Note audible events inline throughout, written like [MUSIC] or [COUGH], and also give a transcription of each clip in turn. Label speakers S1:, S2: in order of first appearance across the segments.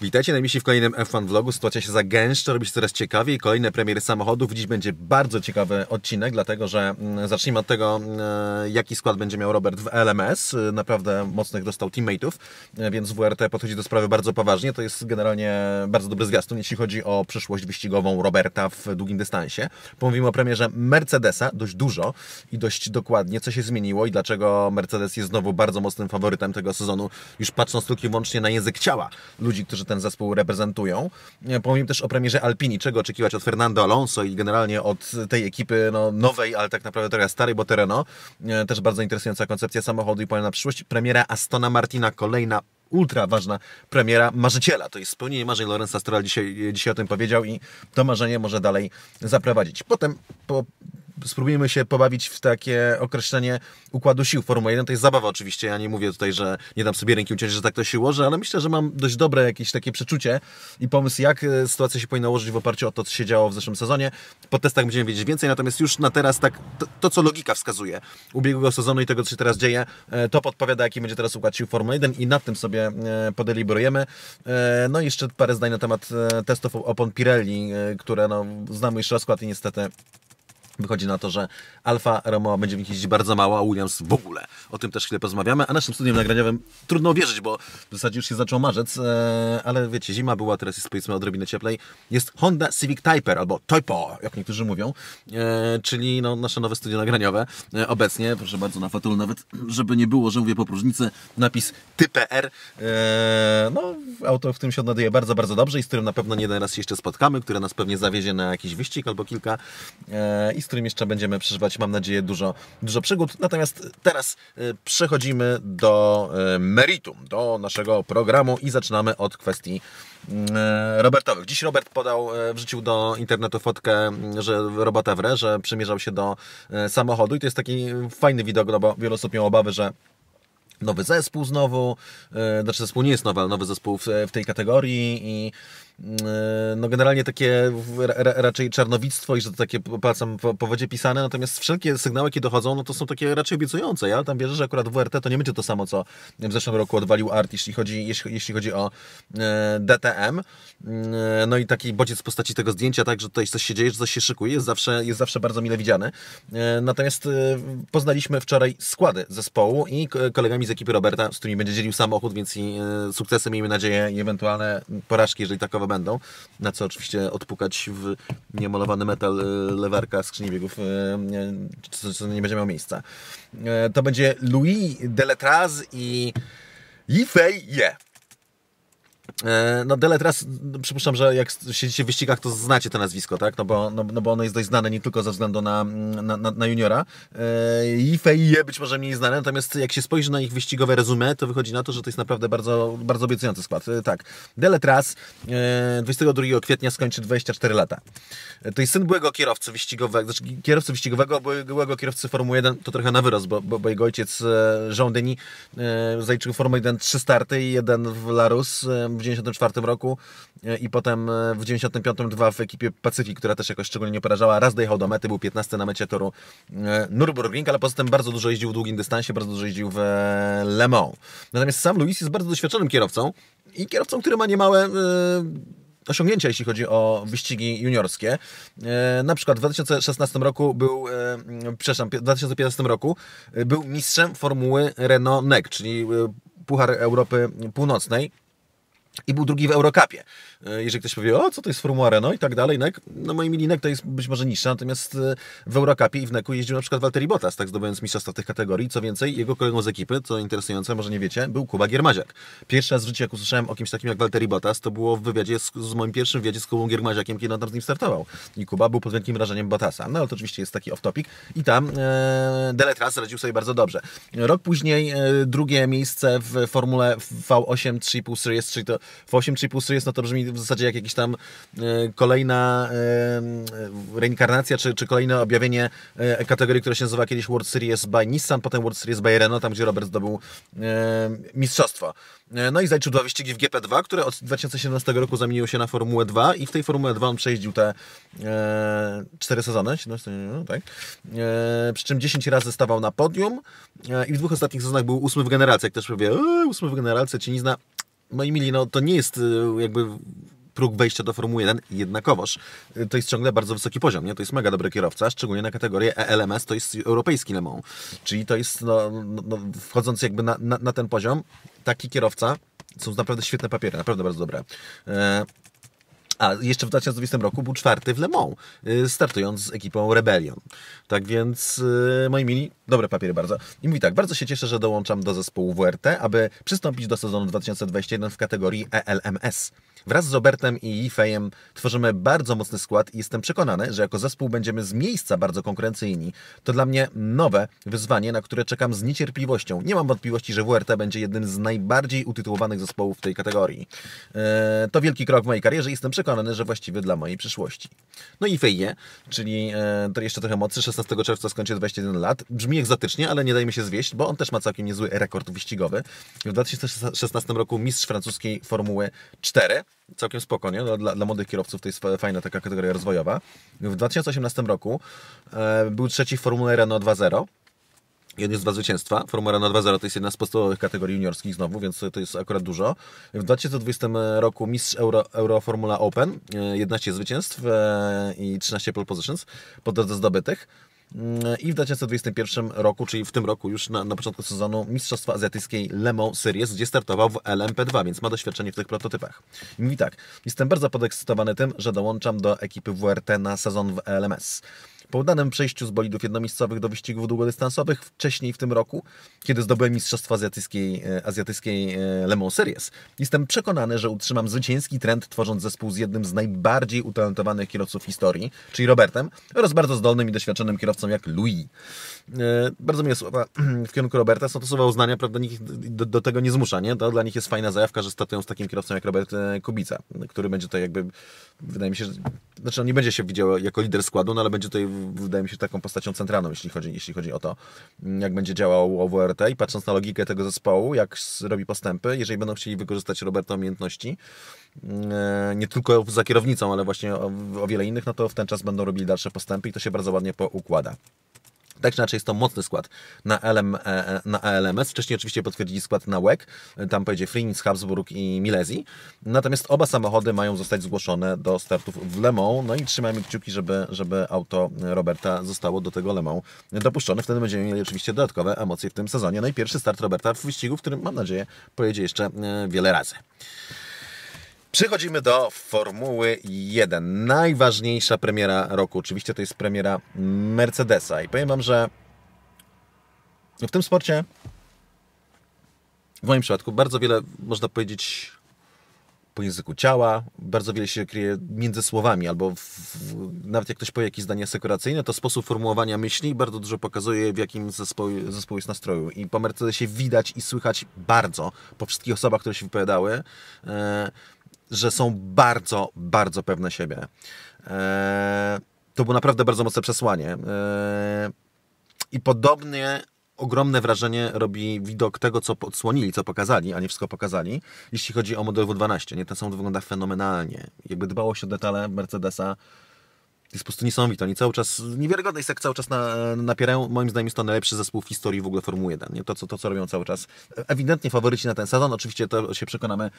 S1: Witajcie najmisi w kolejnym F1 Vlogu. Sytuacja się zagęszcza, robi się coraz ciekawiej. Kolejne premiery samochodów. Dziś będzie bardzo ciekawy odcinek, dlatego że mm, zacznijmy od tego, mm, jaki skład będzie miał Robert w LMS. Naprawdę mocnych dostał teammateów, e, więc WRT podchodzi do sprawy bardzo poważnie. To jest generalnie bardzo dobry zwiastun, jeśli chodzi o przyszłość wyścigową Roberta w długim dystansie. Pomówimy o premierze Mercedesa dość dużo i dość dokładnie, co się zmieniło i dlaczego Mercedes jest znowu bardzo mocnym faworytem tego sezonu, już patrząc tylko i wyłącznie na język ciała ludzi, którzy ten zespół reprezentują. Pomówimy też o premierze Alpini, czego oczekiwać od Fernando Alonso i generalnie od tej ekipy no, nowej, ale tak naprawdę trochę starej, bo tereno. Też bardzo interesująca koncepcja samochodu i planu na przyszłość. Premiera Astona Martina, kolejna ultra ważna premiera marzyciela. To jest spełnienie marzeń Lorenza Stroll dzisiaj, dzisiaj o tym powiedział i to marzenie może dalej zaprowadzić. Potem po spróbujmy się pobawić w takie określenie układu sił Formuła 1. To jest zabawa oczywiście, ja nie mówię tutaj, że nie dam sobie ręki uciąć, że tak to się ułoży, ale myślę, że mam dość dobre jakieś takie przeczucie i pomysł, jak e, sytuacja się powinna ułożyć w oparciu o to, co się działo w zeszłym sezonie. Po testach będziemy wiedzieć więcej, natomiast już na teraz tak to, to co logika wskazuje ubiegłego sezonu i tego, co się teraz dzieje, e, to podpowiada, jaki będzie teraz układ sił Formuły 1 i nad tym sobie e, podeliberujemy. No i jeszcze parę zdań na temat testów opon Pirelli, które no, znamy już rozkład i niestety Wychodzi na to, że Alfa Romeo będzie w nich jeździć bardzo mało, a Williams w ogóle. O tym też chwilę porozmawiamy, a naszym studium nagraniowym trudno uwierzyć, bo w zasadzie już się zaczął marzec, e, ale wiecie, zima była, teraz jest powiedzmy odrobinę cieplej. Jest Honda Civic Typer, albo Typo, jak niektórzy mówią, e, czyli no, nasze nowe studio nagraniowe e, obecnie, proszę bardzo, na Fatul nawet, żeby nie było, że mówię po próżnicy, napis TPR. No, auto, w którym się odnadaje bardzo, bardzo dobrze i z którym na pewno nie jeden raz się jeszcze spotkamy, które nas pewnie zawiezie na jakiś wyścig albo kilka i którym jeszcze będziemy przeżywać, mam nadzieję, dużo, dużo przygód. Natomiast teraz y, przechodzimy do y, meritum, do naszego programu i zaczynamy od kwestii y, Robertowych. Dziś Robert podał, wrzucił do internetu fotkę, że robota w że przymierzał się do samochodu i to jest taki fajny widok, no bo wiele osób miało obawy, że nowy zespół znowu, znaczy zespół nie jest nowy, ale nowy zespół w tej kategorii i Mm, no generalnie takie raczej czarnowictwo i że to takie palcem po, wodzie pisane, natomiast wszelkie sygnały, jakie dochodzą, no to są takie raczej obiecujące. Ja tam wierzę, że akurat WRT to nie będzie to samo, co w zeszłym roku odwalił Art, jeśli chodzi, jeśli, chodzi o e, DTM. Mm, no i taki bodziec w postaci tego zdjęcia, tak, że tutaj coś się dzieje, że coś się szykuje, jest zawsze, jest zawsze bardzo mile widziany. E, natomiast e, poznaliśmy wczoraj składy zespołu i kolegami z ekipy Roberta, z którymi będzie dzielił samochód, więc i sukcesy, miejmy nadzieję, i ewentualne porażki, jeżeli takowe będą, na co oczywiście odpukać w niemalowany metal e, lewarka skrzyni biegów, e, co, nie będzie miało miejsca. E, to będzie Louis Deletraz i Yifei Ye. Yeah. E, no Dele teraz, no, przypuszczam, że jak siedzicie w wyścigach, to znacie to nazwisko, tak? No bo, no, no bo ono jest dość znane nie tylko ze względu na, na, na, na juniora. E, I Feije być może mniej znane, natomiast jak się spojrzy na ich wyścigowe rezumę, to wychodzi na to, że to jest naprawdę bardzo, bardzo obiecujący skład. E, tak, Dele Tras 22 kwietnia skończy 24 lata. To jest syn byłego kierowcy wyścigowego, znaczy kierowcy wyścigowego, byłego kierowcy Formuły 1, to trochę na wyrost, bo, bo, bo jego ojciec Jean Denis zaliczył 1 trzy starty i jeden w Larus w 94 roku e, i potem e, w 95 dwa w ekipie Pacyfik, która też jakoś szczególnie nie porażała. Raz dojechał do mety, był 15 na mecie toru e, Nürburgring, ale poza tym bardzo dużo jeździł w długim dystansie, bardzo dużo jeździł w Le Mans. Natomiast sam Luis jest bardzo doświadczonym kierowcą i kierowcą, który ma niemałe osiągnięcia, jeśli chodzi o wyścigi juniorskie. na przykład w 2016 roku był, przepraszam, w 2015 roku był mistrzem formuły Renault NEC, czyli Puchar Europy Północnej. I był drugi w Eurocupie. E, jeżeli ktoś powie, o co to jest Formuła Renault no i tak dalej, NEC, no moim milinek to jest być może niższa, natomiast e, w Eurocupie i w nec jeździł na przykład Walteri Bottas, tak zdobywając mistrzostwa tych kategorii. Co więcej, jego kolegą z ekipy, co interesujące, może nie wiecie, był Kuba Giermaziak. Pierwszy raz w życiu, jak usłyszałem o kimś takim jak Walteri Bottas, to było w wywiadzie z, z moim pierwszym wywiadzie z Kubą Giermaziakiem, kiedy on tam z nim startował. I Kuba był pod wielkim wrażeniem Bottasa. No ale to oczywiście jest taki off-topic. I tam e, Deletras radził sobie bardzo dobrze. Rok później e, drugie miejsce w Formule V8 3,5 Series, czyli to w 8,5 jest, no to brzmi w zasadzie jak jakiś tam e, kolejna e, reinkarnacja, czy, czy kolejne objawienie e, kategorii, która się nazywa kiedyś World Series by Nissan, potem World Series by Renault, tam gdzie Robert zdobył mistrzostwo. No i zaliczył dwa wyścigi w GP2, które od 2017 roku zamieniły się na Formułę 2 i w tej Formule 2 on przejeździł te cztery sezony, no, tak. przy czym 10 razy stawał na podium i w dwóch ostatnich sezonach był ósmy w generacji, jak też powie, eee, ósmy w generacji, czy nie zna moi mili, no to nie jest y, jakby próg wejścia do Formuły 1 jednakowoż y, to jest ciągle bardzo wysoki poziom, nie? To jest mega dobry kierowca, szczególnie na kategorię ELMS, to jest europejski Le Mans. Czyli to jest, no, no, no wchodząc jakby na, na, na, ten poziom, taki kierowca, są naprawdę świetne papiery, naprawdę bardzo dobre. E, a jeszcze w 2020 roku był czwarty w Le Mans, y, startując z ekipą Rebellion. Tak więc, y, moi mili, dobre papiery bardzo. I mówi tak, bardzo się cieszę, że dołączam do zespołu WRT, aby przystąpić do sezonu 2021 w kategorii ELMS. Wraz z Robertem i Yifejem tworzymy bardzo mocny skład i jestem przekonany, że jako zespół będziemy z miejsca bardzo konkurencyjni. To dla mnie nowe wyzwanie, na które czekam z niecierpliwością. Nie mam wątpliwości, że WRT będzie jednym z najbardziej utytułowanych zespołów w tej kategorii. Y, to wielki krok w mojej karierze i jestem przekonany, przekonany, że właściwy dla mojej przyszłości. No i Feje, czyli e, to jeszcze trochę mocy, 16 czerwca skończy 21 lat. Brzmi egzotycznie, ale nie dajmy się zwieść, bo on też ma całkiem niezły rekord wyścigowy. W 2016 roku mistrz francuskiej Formuły 4. Całkiem spokojnie, dla, dla młodych kierowców to jest fajna taka kategoria rozwojowa. W 2018 roku e, był trzeci w Formule Renault 2.0 i z dwa zwycięstwa. Formuła na 2-0 to jest jedna z podstawowych kategorii juniorskich znowu, więc e, to jest akurat dużo. W 2020 roku mistrz Euro, Euro Formula Open, 11 e, zwycięstw e, i 13 pole positions po drodze zdobytych. Mm, I w 2021 roku, czyli w tym roku już na, na początku sezonu Mistrzostwa Azjatyckiej Le Mans Series, gdzie startował w LMP2, więc ma doświadczenie w tych prototypach. I mówi tak, jestem bardzo podekscytowany tym, że dołączam do ekipy WRT na sezon w LMS. Po udanym przejściu z bolidów jednomiejscowych do wyścigów długodystansowych wcześniej w tym roku, kiedy zdobyłem Mistrzostwo Azjatyckiej, e, Azjatyckiej e, Le Mans Series, jestem przekonany, że utrzymam zwycięski trend, tworząc zespół z jednym z najbardziej utalentowanych kierowców historii, czyli Robertem, oraz bardzo zdolnym i doświadczonym kierowcą jak Louis. E, bardzo miłe słowa [CLEARS THROAT] w kierunku Roberta, są to słowa uznania, prawda, nikt do, do, tego nie zmusza, nie? To dla nich jest fajna zajawka, że statują z takim kierowcą jak Robert e, Kubica, który będzie tutaj jakby, wydaje mi się, że, znaczy on nie będzie się widział jako lider składu, no ale będzie tutaj, wydaje mi się, taką postacią centralną, jeśli chodzi, jeśli chodzi o to, jak będzie działał OWRT i patrząc na logikę tego zespołu, jak robi postępy, jeżeli będą chcieli wykorzystać Roberta umiejętności, e, nie tylko za kierownicą, ale właśnie o, o wiele innych, no to w ten czas będą robili dalsze postępy i to się bardzo ładnie poukłada. Tak czy inaczej jest to mocny skład na, LM, e, e, na ALMS. Wcześniej oczywiście potwierdzili skład na WEC, tam pojedzie Frins, Habsburg i Milesi. Natomiast oba samochody mają zostać zgłoszone do startów w Le Mans. No i trzymajmy kciuki, żeby, żeby auto Roberta zostało do tego Le Mans dopuszczone. Wtedy będziemy mieli oczywiście dodatkowe emocje w tym sezonie. No i pierwszy start Roberta w wyścigu, w którym mam nadzieję pojedzie jeszcze e, wiele razy. Przechodzimy do Formuły 1. Najważniejsza premiera roku, oczywiście, to jest premiera Mercedesa. I powiem Wam, że w tym sporcie, w moim przypadku, bardzo wiele można powiedzieć po języku ciała, bardzo wiele się kryje między słowami, albo w, w, nawet jak ktoś powie jakieś zdanie sekuracyjne, to sposób formułowania myśli bardzo dużo pokazuje, w jakim zespoł, zespół jest nastroju. I po Mercedesie widać i słychać bardzo, po wszystkich osobach, które się wypowiadały, e, że są bardzo, bardzo pewne siebie. Eee, to było naprawdę bardzo mocne przesłanie. Eee, I podobnie ogromne wrażenie robi widok tego, co odsłonili, co pokazali, a nie wszystko pokazali, jeśli chodzi o model W12. Nie, ten samochód wygląda fenomenalnie. Jakby dbało się o detale Mercedesa, jest po prostu niesamowite. Oni cały czas, niewiarygodne jest jak cały czas na, napierają. Moim zdaniem jest to najlepszy zespół w historii w ogóle Formuły 1. Nie? To, co, to, co robią cały czas. Ewidentnie faworyci na ten sezon. Oczywiście to się przekonamy.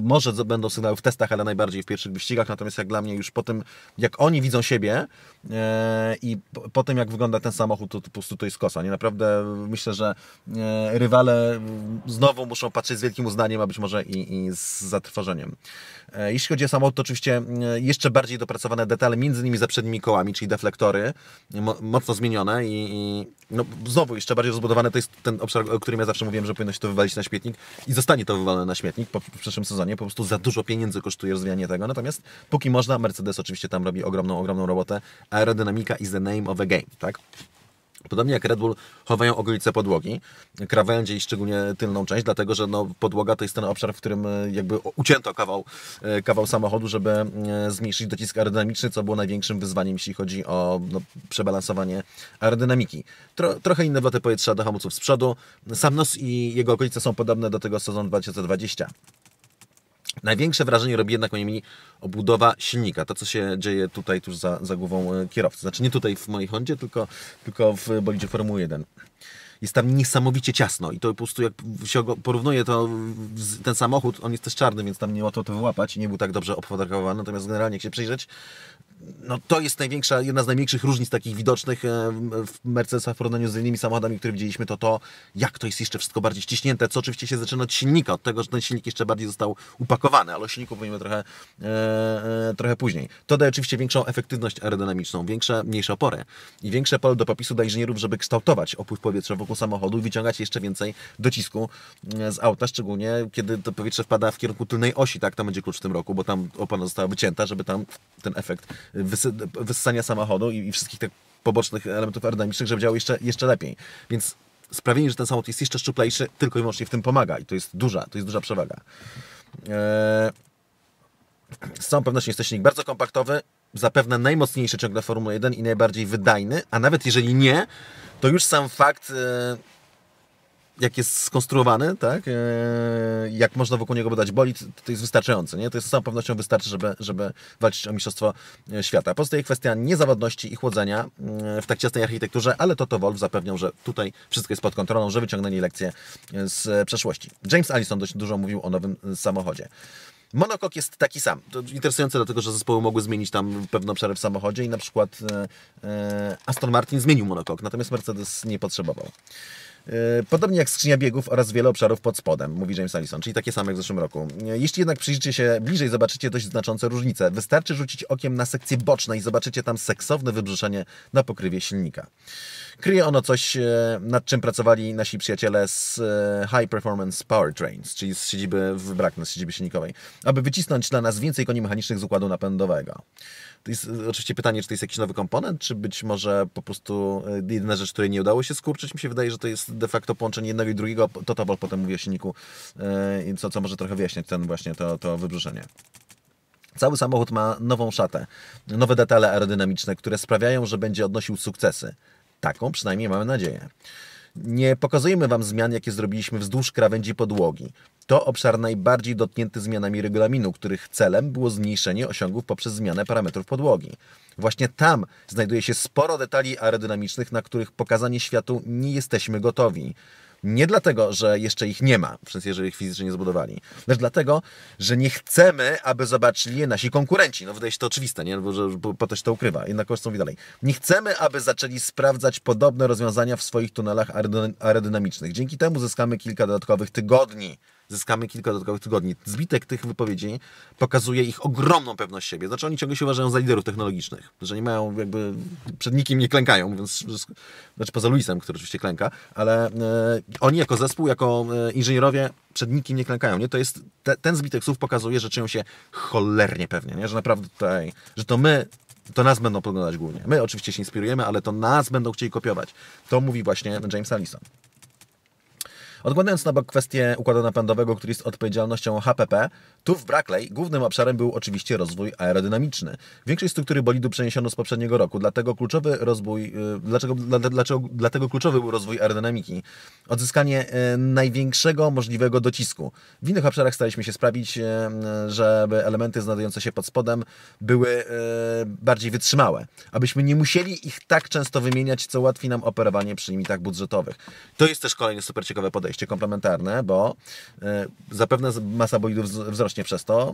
S1: Może będą sygnały w testach, ale najbardziej w pierwszych wyścigach. Natomiast jak dla mnie już po tym, jak oni widzą siebie e, i po, po, tym, jak wygląda ten samochód, to, to, po prostu to jest kosa. Nie? Naprawdę myślę, że e, rywale znowu muszą patrzeć z wielkim uznaniem, a być może i, i z zatrwożeniem. E, jeśli chodzi o samochód, to oczywiście mm, jeszcze bardziej dopracowane detale, między innymi za przednimi kołami, czyli deflektory, mocno zmienione i, i, no, znowu jeszcze bardziej rozbudowane. To jest ten obszar, o którym ja zawsze mówiłem, że powinno się to wywalić na śmietnik i zostanie to wywalone na śmietnik po, w przyszłym sezonie. Po prostu za dużo pieniędzy kosztuje rozwijanie tego. Natomiast póki można, Mercedes oczywiście tam robi ogromną, ogromną robotę. Aerodynamika is the name of the game, tak? Podobnie jak Red Bull chowają okolice podłogi, krawędzie i szczególnie tylną część, dlatego że no, podłoga to jest ten obszar, w którym e, jakby ucięto kawał, e, kawał samochodu, żeby e, zmniejszyć docisk aerodynamiczny, co było największym wyzwaniem, jeśli chodzi o no, przebalansowanie aerodynamiki. Tro, trochę inne wloty powietrza do hamulców z przodu. Sam nos i jego okolice są podobne do tego z sezonu 2020. Największe wrażenie robi jednak moim mini obudowa silnika. To, co się dzieje tutaj tuż za, za głową e, kierowcy. Znaczy nie tutaj w mojej Hondzie, tylko, tylko w bolidzie Formuły 1 jest tam niesamowicie ciasno i to po prostu jak się porównuje to ten samochód, on jest też czarny, więc tam nie łatwo to wyłapać i nie był tak dobrze obfotografiowany, natomiast generalnie jak się przyjrzeć, no to jest największa, jedna z największych różnic takich widocznych e, w Mercedesach w porównaniu z innymi samochodami, które widzieliśmy, to to, jak to jest jeszcze wszystko bardziej ściśnięte, co oczywiście się zaczyna od silnika, od tego, że ten silnik jeszcze bardziej został upakowany, ale o silniku mówimy trochę, e, e, trochę później. To daje oczywiście większą efektywność aerodynamiczną, większe, mniejsze opory i większe pole do popisu dla inżynierów, żeby kształtować opływ powietrza wokół samochodu i wyciągać jeszcze więcej docisku e, z auta, szczególnie kiedy to powietrze wpada w kierunku tylnej osi, tak, tam będzie klucz w tym roku, bo tam opona została wycięta, żeby tam ten efekt wyssania samochodu i, wszystkich tych pobocznych elementów aerodynamicznych, żeby działał jeszcze, jeszcze lepiej. Więc sprawienie, że ten samochód jest jeszcze szczuplejszy, tylko i wyłącznie w tym pomaga i to jest duża, to jest duża przewaga. Eee, z całą pewnością jest to silnik bardzo kompaktowy, zapewne najmocniejszy ciągle Formuły 1 i najbardziej wydajny, a nawet jeżeli nie, to już sam fakt... Eee, jak jest skonstruowany, tak, e, jak można wokół niego badać boli? to jest wystarczające. Nie? To jest z całą pewnością wystarczy, żeby, żeby walczyć o Mistrzostwo e, Świata. Pozostaje kwestia niezawodności i chłodzenia e, w tak ciasnej architekturze, ale to to Wolf zapewniał, że tutaj wszystko jest pod kontrolą, że wyciągnęli lekcje z przeszłości. James Allison dość dużo mówił o nowym samochodzie. Monokok jest taki sam. To interesujące dlatego, że zespoły mogły zmienić tam pewną obszary w samochodzie i na przykład Aston Martin zmienił monokok, natomiast Mercedes nie potrzebował. E, podobnie jak skrzynia biegów oraz wiele obszarów pod spodem, mówi James Allison, czyli takie same jak w zeszłym roku. E, jeśli jednak przyjrzycie się bliżej, zobaczycie dość znaczące różnice. Wystarczy rzucić okiem na sekcję boczne i zobaczycie tam seksowne wybrzuszenie na pokrywie silnika. Kryje ono coś, e, nad czym pracowali nasi przyjaciele z High Performance Powertrains, czyli z siedziby w Brakne, z siedziby silnikowej, aby wycisnąć dla nas więcej koni mechanicznych z układu napędowego. To jest oczywiście pytanie, czy to jest jakiś nowy komponent, czy być może po prostu jedyna rzecz, której nie udało się skurczyć, mi się wydaje, że to jest de facto połączenie jednego i drugiego. to Totabol potem mówi o silniku, e, co, co może trochę wyjaśniać ten właśnie to, to wybrzuszenie. Cały samochód ma nową szatę, nowe detale aerodynamiczne, które sprawiają, że będzie odnosił sukcesy. Taką przynajmniej mamy nadzieję. Nie pokazujemy Wam zmian, jakie zrobiliśmy wzdłuż krawędzi podłogi. To obszar najbardziej dotknięty zmianami regulaminu, których celem było zmniejszenie osiągów poprzez zmianę parametrów podłogi. Właśnie tam znajduje się sporo detali aerodynamicznych, na których pokazanie światu nie jesteśmy gotowi. Nie dlatego, że jeszcze ich nie ma, w sensie, że ich fizycznie nie zbudowali, lecz dlatego, że nie chcemy, aby zobaczyli je nasi konkurenci. No wydaje się to oczywiste, nie? Bo, że, bo, bo to się to ukrywa, jednak są dalej. Nie chcemy, aby zaczęli sprawdzać podobne rozwiązania w swoich tunelach aerodynamicznych. Dzięki temu zyskamy kilka dodatkowych tygodni zyskamy kilka dodatkowych tygodni. Zbitek tych wypowiedzi pokazuje ich ogromną pewność siebie. Znaczy oni ciągle się uważają za liderów technologicznych, że nie mają jakby, przed nikim nie klękają, mówiąc, znaczy poza Luisem, który oczywiście klęka, ale e, oni jako zespół, jako e, inżynierowie przed nikim nie klękają. Nie? To jest, te, ten zbitek słów pokazuje, że czują się cholernie pewnie, nie? że naprawdę tutaj, że to my to nas będą podglądać głównie. My oczywiście się inspirujemy, ale to nas będą chcieli kopiować. To mówi właśnie James Allison. Odkładając na bok kwestię układu napędowego, który jest odpowiedzialnością HPP, tu w Brackley głównym obszarem był oczywiście rozwój aerodynamiczny. Większość struktury bolidu przeniesiono z poprzedniego roku, dlatego kluczowy rozwój, y, dlaczego, dlaczego, dlatego kluczowy był rozwój aerodynamiki. Odzyskanie y, największego możliwego docisku. W innych obszarach staraliśmy się sprawić, y, żeby elementy znajdujące się pod spodem były bardziej wytrzymałe, abyśmy nie musieli ich tak często wymieniać, co ułatwi nam operowanie przy limitach budżetowych. To jest też kolejne super ciekawe podejście, komplementarne, bo zapewne masa bolidów wzrośnie przez to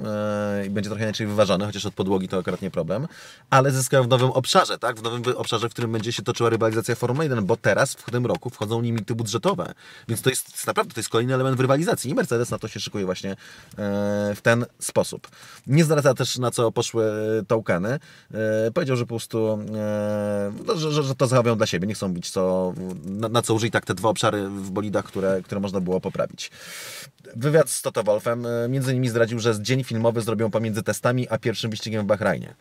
S1: e, i będzie trochę inaczej wyważony, chociaż od podłogi to akurat nie problem, ale zyskają w nowym obszarze, tak? W nowym obszarze, w którym będzie się toczyła rywalizacja Formuły 1, bo teraz w tym roku wchodzą limity budżetowe. Więc to jest, naprawdę to jest kolejny element w rywalizacji i Mercedes na to się szykuje właśnie e, w ten sposób. Nie zdradza też na co poszły e, Taukany. Powiedział, że po prostu no, że, że, to zachowują dla siebie, nie chcą być co, na, na, co użyj tak te dwa obszary w bolidach, które, które można było poprawić. Wywiad z Toto Wolfem między innymi zdradził stwierdził, że dzień filmowy zrobią pomiędzy testami a pierwszym wyścigiem w Bahrajnie.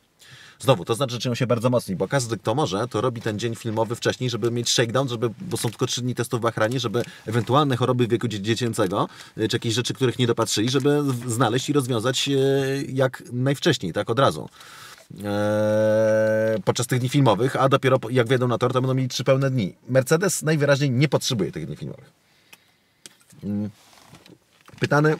S1: Znowu, to znaczy, że czują się bardzo mocni, bo każdy, kto może, to robi ten dzień filmowy wcześniej, żeby mieć shakedown, żeby, bo są tylko trzy dni testów w Bahrainie, żeby ewentualne choroby wieku dziecięcego, e, czy jakieś rzeczy, których nie dopatrzyli, żeby znaleźć i rozwiązać e, jak najwcześniej, tak od razu. Eee, podczas tych dni filmowych, a dopiero jak wjedą na tor, to będą mieli trzy pełne dni. Mercedes najwyraźniej nie potrzebuje tych dni filmowych. Mm. Pytany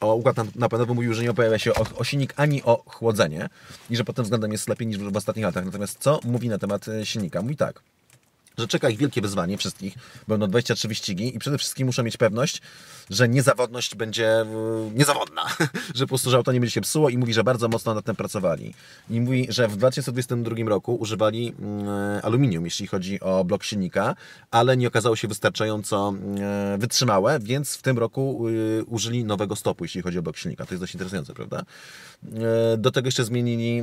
S1: o układ napędowy mówił, że nie pojawia się o, o silnik ani o chłodzenie i że pod tym względem jest lepiej niż w ostatnich latach. Natomiast co mówi na temat e, silnika? Mówi tak że czeka ich wielkie wyzwanie wszystkich. Będą 23 wyścigi i przede wszystkim muszą mieć pewność, że niezawodność będzie e, niezawodna. [LAUGHS] że po prostu, że auto nie będzie się psuło i mówi, że bardzo mocno nad tym pracowali. I mówi, że w 2022 roku używali mm, aluminium, jeśli chodzi o blok silnika, ale nie okazało się wystarczająco e, wytrzymałe, więc w tym roku e, użyli nowego stopu, jeśli chodzi o blok silnika. To jest dość interesujące, prawda? Do tego jeszcze zmienili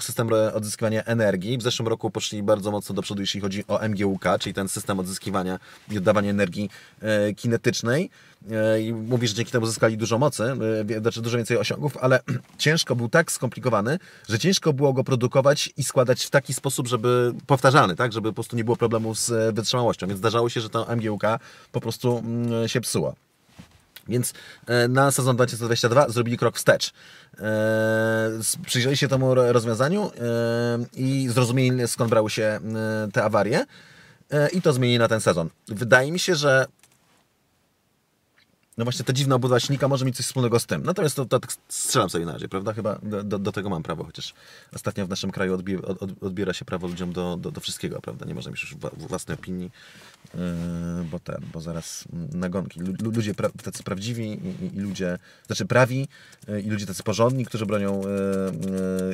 S1: system odzyskiwania energii. W zeszłym roku poszli bardzo mocno do przodu, jeśli chodzi o MGUK, czyli ten system odzyskiwania i oddawania energii e, kinetycznej. E, I mówi, że dzięki temu uzyskali dużo mocy, e, znaczy dużo więcej osiągów, ale [CLEARS THROAT] ciężko był tak skomplikowany, że ciężko było go produkować i składać w taki sposób, żeby powtarzalny, tak, żeby po prostu nie było problemów z wytrzymałością. Więc zdarzało się, że ta MGUK po prostu mm, się psuła. Więc e, na sezon 2022 zrobili krok wstecz. E, przyjrzeli się temu rozwiązaniu e, i zrozumieli skąd brały się te awarie i to zmieni na ten sezon. Wydaje mi się, że no właśnie ta dziwna budowa silnika może mieć coś wspólnego z tym. Natomiast to, to tak strzelam sobie na razie, prawda? Chyba do, do, tego mam prawo, chociaż ostatnio w naszym kraju odbi odbiera się prawo ludziom do, do, do, wszystkiego, prawda? Nie można mieć już własnej opinii, yy, bo ten, bo zaraz nagonki. Lu ludzie pra tacy prawdziwi i, i, i, ludzie, znaczy prawi yy, i ludzie tacy porządni, którzy bronią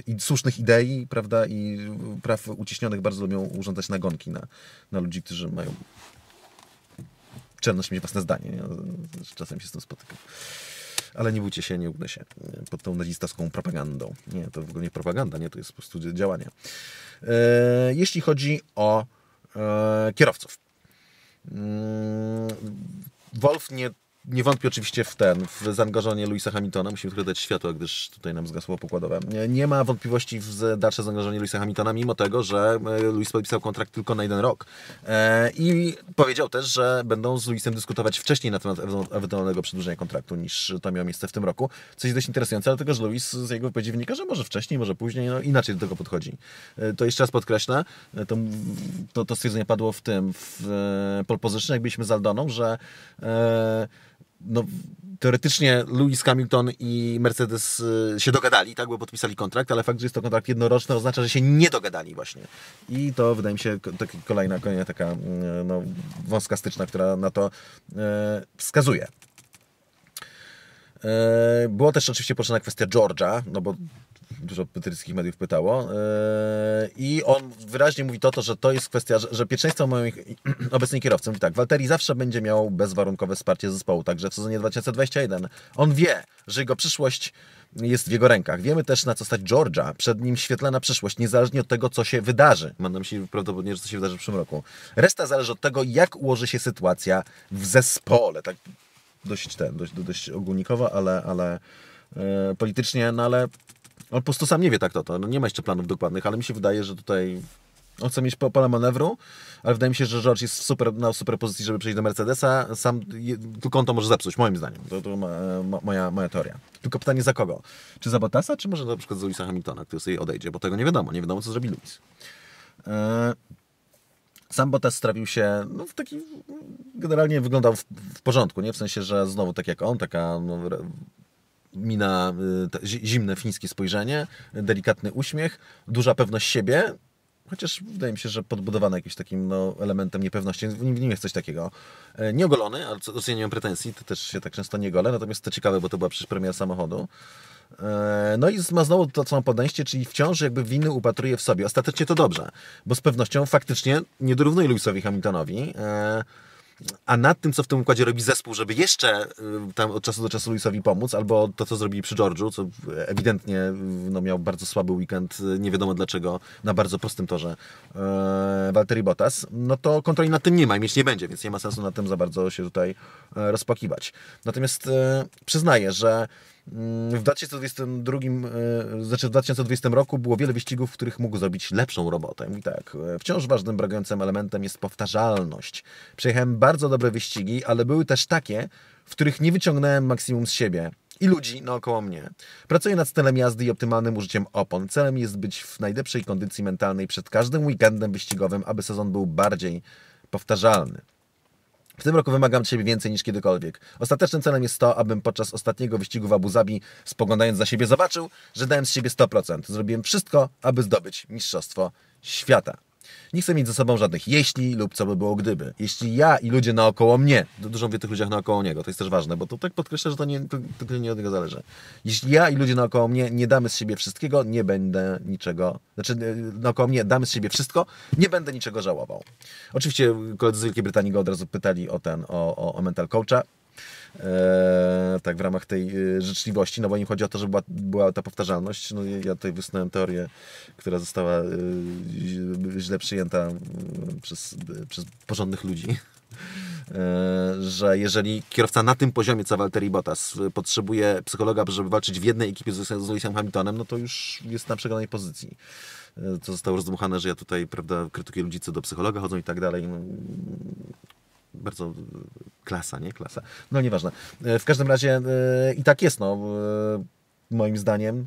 S1: yy, yy słusznych idei, prawda? I praw uciśnionych bardzo lubią urządzać nagonki na, na ludzi, którzy mają odczelność mieć własne zdanie. Nie? No, czasem się z tym spotykam. Ale nie bójcie się, nie ugnę się pod tą nazistowską propagandą. Nie, to w ogóle nie propaganda, nie, to jest po prostu działanie. E, jeśli chodzi o e, kierowców. Mm, Wolf nie nie wątpię oczywiście w ten, w zaangażowanie Louisa Hamiltona. Musimy tylko dać światła, gdyż tutaj nam zgasło pokładowe. Nie, nie ma wątpliwości w dalsze zaangażowanie Louisa Hamiltona, mimo tego, że e, Louis podpisał kontrakt tylko na jeden rok. E, I powiedział też, że będą z Louisem dyskutować wcześniej na temat ewentualnego przedłużenia kontraktu, niż to miało miejsce w tym roku. Coś dość interesujące, dlatego że Louis z jego wypowiedzi wynika, że może wcześniej, może później, no inaczej do tego podchodzi. E, to jeszcze raz podkreślę, e, to, to, to stwierdzenie padło w tym, w e, pole position, jak byliśmy z Aldoną, że e, no, teoretycznie Lewis Hamilton i Mercedes y, się dogadali, tak, bo podpisali kontrakt, ale fakt, że jest to kontrakt jednoroczny oznacza, że się nie dogadali właśnie. I to wydaje mi się kolejna, kolejna taka y, no, wąska styczna, która na to y, wskazuje. Było też oczywiście poruszona kwestia Georgia, no bo dużo brytyjskich mediów pytało. E, I on wyraźnie mówi to, to że to jest kwestia, że, że pierwszeństwo mają ich [CLEARS THROAT] obecni kierowcy. tak, Walteri zawsze będzie miał bezwarunkowe wsparcie zespołu, także w sezonie 2021. On wie, że jego przyszłość jest w jego rękach. Wiemy też, na co stać Georgia. Przed nim świetlana przyszłość, niezależnie od tego, co się wydarzy. Mam na myśli prawdopodobnie, że co się wydarzy w przyszłym roku. Resta zależy od tego, jak ułoży się sytuacja w zespole. Tak dość ten, dość, dość ogólnikowo, ale, ale e, politycznie, no ale on po prostu sam nie wie tak to, to. No nie ma jeszcze planów dokładnych, ale mi się wydaje, że tutaj on chce mieć pola manewru, ale wydaje mi się, że George jest super, na super pozycji, żeby przejść do Mercedesa. Sam, je, tylko on to może zepsuć, moim zdaniem. To, to ma, ma, moja, moja teoria. Tylko pytanie za kogo? Czy za Bottasa, czy może na przykład za Luisa Hamiltona, który sobie odejdzie, bo tego nie wiadomo. Nie wiadomo, co zrobi Louis. E, sam Bottas strawił się, no w taki, generalnie wyglądał w, w porządku, nie? W sensie, że znowu tak jak on, taka no, mina, y, zimne fińskie spojrzenie, delikatny uśmiech, duża pewność siebie, chociaż wydaje mi się, że podbudowana jakimś takim no, elementem niepewności. W nim, jest coś takiego. E, nieogolony, ale co nie mam pretensji, to też się tak często nie gole, natomiast to ciekawe, bo to była przecież premiera samochodu. E, no i ma znowu to samo podejście, czyli wciąż jakby winy upatruje w sobie. Ostatecznie to dobrze, bo z pewnością faktycznie nie dorównuje Lewisowi Hamiltonowi. E, a nad tym, co w tym układzie robi zespół, żeby jeszcze y, tam od czasu do czasu Luisowi pomóc, albo to, co zrobili przy George'u, co ewidentnie y, no, miał bardzo słaby weekend, y, nie wiadomo dlaczego, na bardzo prostym torze e, Walteri Bottas, no to kontroli nad tym nie ma i mieć nie będzie, więc nie ma sensu nad tym za bardzo się tutaj rozpakiwać. Natomiast e, przyznaję, że w 2022, e, znaczy w 2020 roku było wiele wyścigów, w których mógł zrobić lepszą robotę. I tak, e, wciąż ważnym brakującym elementem jest powtarzalność. Przejechałem bardzo dobre wyścigi, ale były też takie, w których nie wyciągnąłem maksimum z siebie i ludzi naokoło mnie. Pracuję nad stylem jazdy i optymalnym użyciem opon. Celem jest być w najlepszej kondycji mentalnej przed każdym weekendem wyścigowym, aby sezon był bardziej powtarzalny. W tym roku wymagam siebie więcej niż kiedykolwiek. Ostatecznym celem jest to, abym podczas ostatniego wyścigu w Abu Zabi, spoglądając za siebie, zobaczył, że dałem z siebie 100%. Zrobiłem wszystko, aby zdobyć Mistrzostwo Świata. Nie chcę mieć ze sobą żadnych jeśli lub co by było gdyby. Jeśli ja i ludzie naokoło mnie, no, dużo mówię o tych ludziach naokoło niego, to jest też ważne, bo to tak podkreślę, że to nie, to, to nie od niego zależy. Jeśli ja i ludzie naokoło mnie nie damy z siebie wszystkiego, nie będę niczego, znaczy e, naokoło mnie damy z siebie wszystko, nie będę niczego żałował. Oczywiście koledzy z Wielkiej Brytanii go od razu pytali o ten, o, o, o mental coacha. E, tak w ramach tej e, życzliwości, no bo im chodzi o to, żeby była, była ta powtarzalność. No, ja tutaj wysunąłem teorię, która została e, źle przyjęta przez, przez porządnych ludzi. że jeżeli kierowca na tym poziomie co Walteri Bottas potrzebuje psychologa, żeby walczyć w jednej ekipie z, Lewisem Hamiltonem, no to już jest na przegranej pozycji to zostało rozdmuchane, że ja tutaj, prawda, krytykuję ludzi co do psychologa chodzą i tak dalej. No, bardzo e, klasa, nie? Klasa. No nieważne. E, w każdym razie e, i tak jest, no. Moim zdaniem.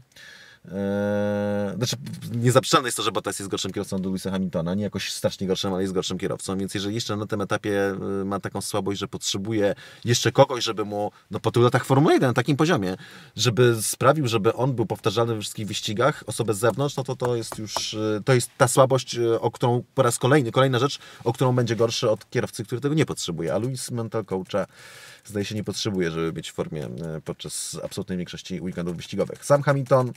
S1: Eee, znaczy, niezaprzeczalne jest to, że Bottas jest gorszym kierowcą do Louisa Hamiltona, nie jakoś strasznie gorszym, ale jest gorszym kierowcą, więc jeżeli jeszcze na tym etapie e, ma taką słabość, że potrzebuje jeszcze kogoś, żeby mu, no po tylu latach Formuły 1 na takim poziomie, żeby sprawił, żeby on był powtarzalny we wszystkich wyścigach, osobę z zewnątrz, no to to jest już, e, to jest ta słabość, e, o którą po raz kolejny, kolejna rzecz, o którą będzie gorszy od kierowcy, który tego nie potrzebuje, a Louis mental coacha zdaje się nie potrzebuje, żeby być w formie e, podczas absolutnej większości weekendów wyścigowych. Sam Hamilton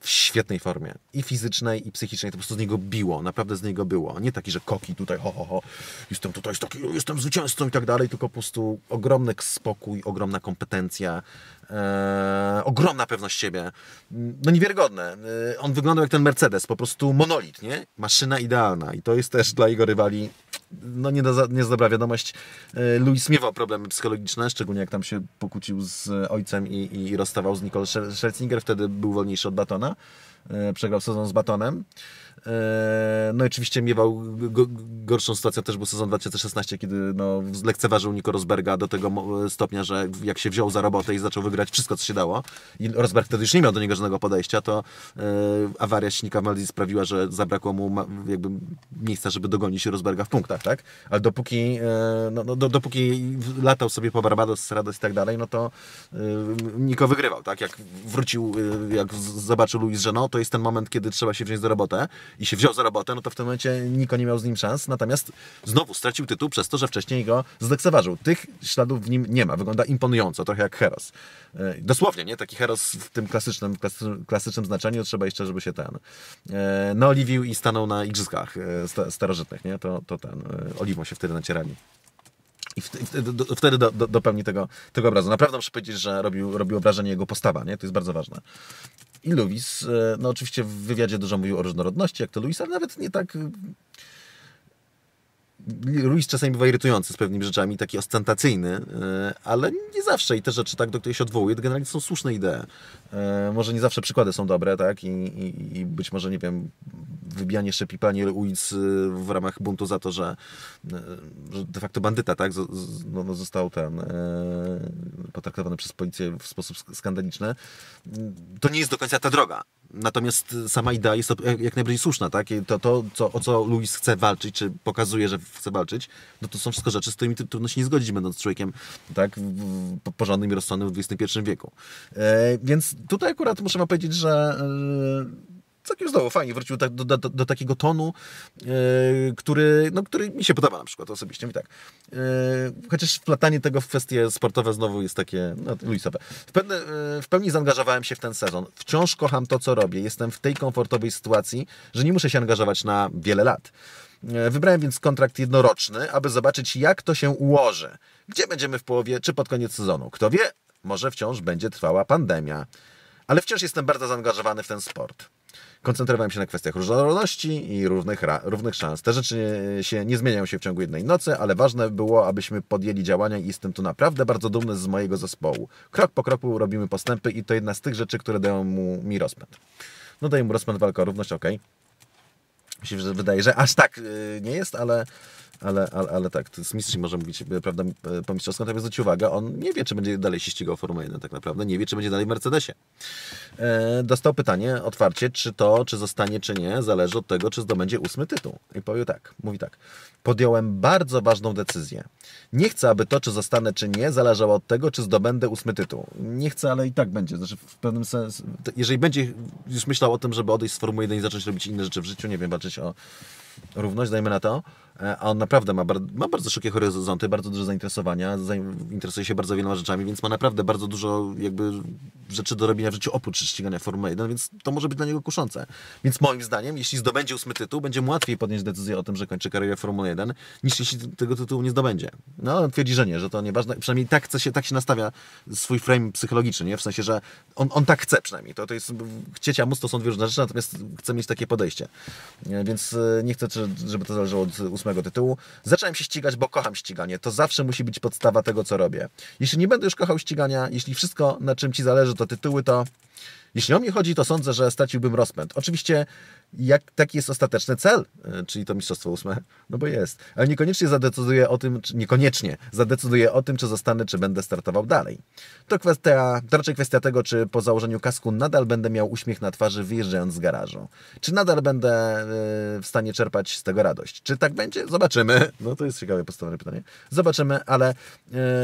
S1: w świetnej formie. I fizycznej, i psychicznej. To po prostu z niego biło. Naprawdę z niego było. Nie taki, że koki tutaj, ho, ho, ho, jestem tutaj, jestem zwycięzcą i tak dalej, tylko po prostu ogromny spokój, ogromna kompetencja, Eee, ogromna pewność siebie. No niewiarygodne. Eee, on wyglądał jak ten Mercedes, po prostu monolit, nie? Maszyna idealna i to jest też dla jego rywali no nie, do, nie dobra wiadomość. Eee, miewał problemy psychologiczne, szczególnie jak tam się pokłócił z ojcem i, i rozstawał z Nicole Scherzinger. Wtedy był wolniejszy od Batona. E, przegrał sezon z Batonem. E, no i oczywiście miewał gorszą sytuację też był sezon 2016, kiedy no, lekceważył Niko Rosberga do tego stopnia, że jak się wziął za robotę i zaczął wygrać wszystko, co się dało i Rosberg wtedy już nie miał do niego żadnego podejścia, to e, awaria silnika w Maldi sprawiła, że zabrakło mu jakby miejsca, żeby dogonić Rosberga w punktach, tak? Ale dopóki, e, no, no dopóki latał sobie po Barbados, Rados i tak dalej, no to Niko wygrywał, tak? Jak wrócił, jak zobaczył Luis, że no, to jest ten moment, kiedy trzeba się wziąć za robotę i się wziął za robotę, no to w tym momencie Niko nie miał z nim szans, natomiast znowu stracił tytuł przez to, że wcześniej go zdeksewarzył. Tych śladów w nim nie ma, wygląda imponująco, trochę jak Heros. E, dosłownie, nie? Taki Heros w tym klasycznym, klasycznym, znaczeniu, trzeba jeszcze, żeby się ten e, no oliwił i stanął na igrzyskach e, starożytnych, nie? To, to ten, oliwą się wtedy nacierali. I wtedy, do, wtedy do, do, dopełni tego, tego obrazu. Naprawdę muszę powiedzieć, że robił, robił wrażenie jego postawa, nie? To jest bardzo ważne. I Lewis, e, no oczywiście w wywiadzie dużo mówił o różnorodności, jak to Lewis, ale nawet nie tak Ruiz czasami bywa irytujący z pewnymi rzeczami, taki ostentacyjny, e, ale nie zawsze i te rzeczy, tak, do których się odwołuje, generalnie są słuszne idee. E, może nie zawsze przykłady są dobre, tak, i, i, i być może, nie wiem, wybijanie szepipanie ulic e, w ramach buntu za to, że, że de facto bandyta, tak, no, no, został ten potraktowany przez policję w sposób skandaliczny, to nie jest do końca ta droga. Natomiast sama idea jest jak najbardziej słuszna, tak? To, to co, o co Louis chce walczyć, czy pokazuje, że chce walczyć, no to są wszystko rzeczy, z którymi trudno się nie zgodzić, będąc człowiekiem tak? porządnym i rozsądnym w XXI wieku. E, więc tutaj akurat muszę powiedzieć, że e, całkiem znowu fajnie wrócił tak do, do, do, do takiego tonu, e, który, no, który mi się podoba na przykład osobiście mi tak. Yy, chociaż wplatanie tego w kwestie sportowe znowu jest takie no, luisowe. W, pewne, w pełni zaangażowałem się w ten sezon. Wciąż kocham to, co robię. Jestem w tej komfortowej sytuacji, że nie muszę się angażować na wiele lat. E, wybrałem więc kontrakt jednoroczny, aby zobaczyć, jak to się ułoży. Gdzie będziemy w połowie, czy pod koniec sezonu? Kto wie, może wciąż będzie trwała pandemia. Ale wciąż jestem bardzo zaangażowany w ten sport. Koncentrowałem się na kwestiach różnorodności i równych, równych szans. Te rzeczy się nie zmieniają się w ciągu jednej nocy, ale ważne było, abyśmy podjęli działania i jestem tu naprawdę bardzo dumny z mojego zespołu. Krok po kroku robimy postępy i to jedna z tych rzeczy, które dają mu, mi rozpęd. No daje mu rozpęd walka o równość, okej. Okay. Mi się wydaje, że aż tak y, nie jest, ale ale, ale, ale tak, to z mistrz może mówić, e, prawda, e, po mistrzowsku, natomiast zwróćcie uwagę, on nie wie, czy będzie dalej się ścigał Formuły 1 tak naprawdę, nie wie, czy będzie dalej w Mercedesie. E, dostał pytanie otwarcie, czy to, czy zostanie, czy nie, zależy od tego, czy zdobędzie ósmy tytuł. I powie tak, mówi tak, podjąłem bardzo ważną decyzję. Nie chcę, aby to, czy zostanę, czy nie, zależało od tego, czy zdobędę ósmy tytuł. Nie chcę, ale i tak będzie, znaczy w pewnym sensie, jeżeli będzie już myślał o tym, żeby odejść z Formuły 1 i zacząć robić inne rzeczy w życiu, nie wiem, walczyć o równość, dajmy na to, E, a on naprawdę ma, ma bardzo szerokie horyzonty, bardzo duże zainteresowania, interesuje się bardzo wieloma rzeczami, więc ma naprawdę bardzo dużo jakby rzeczy do robienia w życiu oprócz ścigania Formuły 1, więc to może być dla niego kuszące. Więc moim zdaniem, jeśli zdobędzie ósmy tytuł, będzie mu łatwiej podjąć decyzję o tym, że kończy karierę Formuły 1, niż jeśli tego tytułu nie zdobędzie. No, on twierdzi, że nie, że to nieważne, przynajmniej tak, chce się, tak się nastawia swój frame psychologiczny, nie? w sensie, że on, on tak chce przynajmniej. To, to jest, chcieć, a móc to są dwie różne rzeczy, natomiast chce mieć takie podejście. E, więc e, nie chcę, żeby to zależało od ósmego ósmego tytułu. Zacząłem się ścigać, bo kocham ściganie. To zawsze musi być podstawa tego, co robię. Jeśli nie będę już kochał ścigania, jeśli wszystko, na czym ci zależy, to tytuły, to jeśli o mnie chodzi, to sądzę, że straciłbym rozpęd. Oczywiście jak, taki jest ostateczny cel, e, czyli to Mistrzostwo Ósme, [LAUGHS] no bo jest. Ale niekoniecznie zadecyduje o tym, czy, niekoniecznie zadecyduje o tym, czy zostanę, czy będę startował dalej. To, kwestia, to raczej kwestia tego, czy po założeniu kasku nadal będę miał uśmiech na twarzy wyjeżdżając z garażu. Czy nadal będę e, w stanie czerpać z tego radość. Czy tak będzie? Zobaczymy. [LAUGHS] No to jest ciekawe podstawowe pytanie. Zobaczymy, ale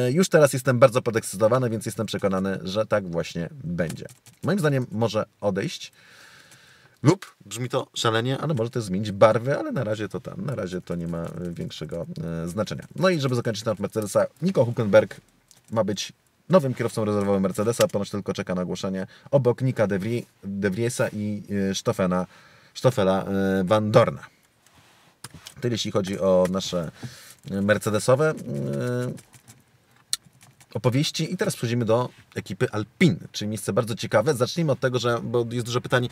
S1: e, już teraz jestem bardzo podekscytowany, więc jestem przekonany, że tak właśnie będzie. Moim zdaniem może odejść lub brzmi to szalenie, ale może też zmienić barwy, ale na razie to tam, na razie to nie ma e, większego e, znaczenia. No i żeby zakończyć temat Mercedesa, Nico Huckenberg ma być nowym kierowcą rezerwowym Mercedesa, ponoć tylko czeka na ogłoszenie, obok Nika De, Vriesa i e, Stoffena, Stoffela e, Van Dorna. Tyle jeśli chodzi o nasze mercedesowe opowieści. I teraz przechodzimy do ekipy Alpin, czyli miejsce bardzo ciekawe. Zacznijmy od tego, że bo jest dużo pytań,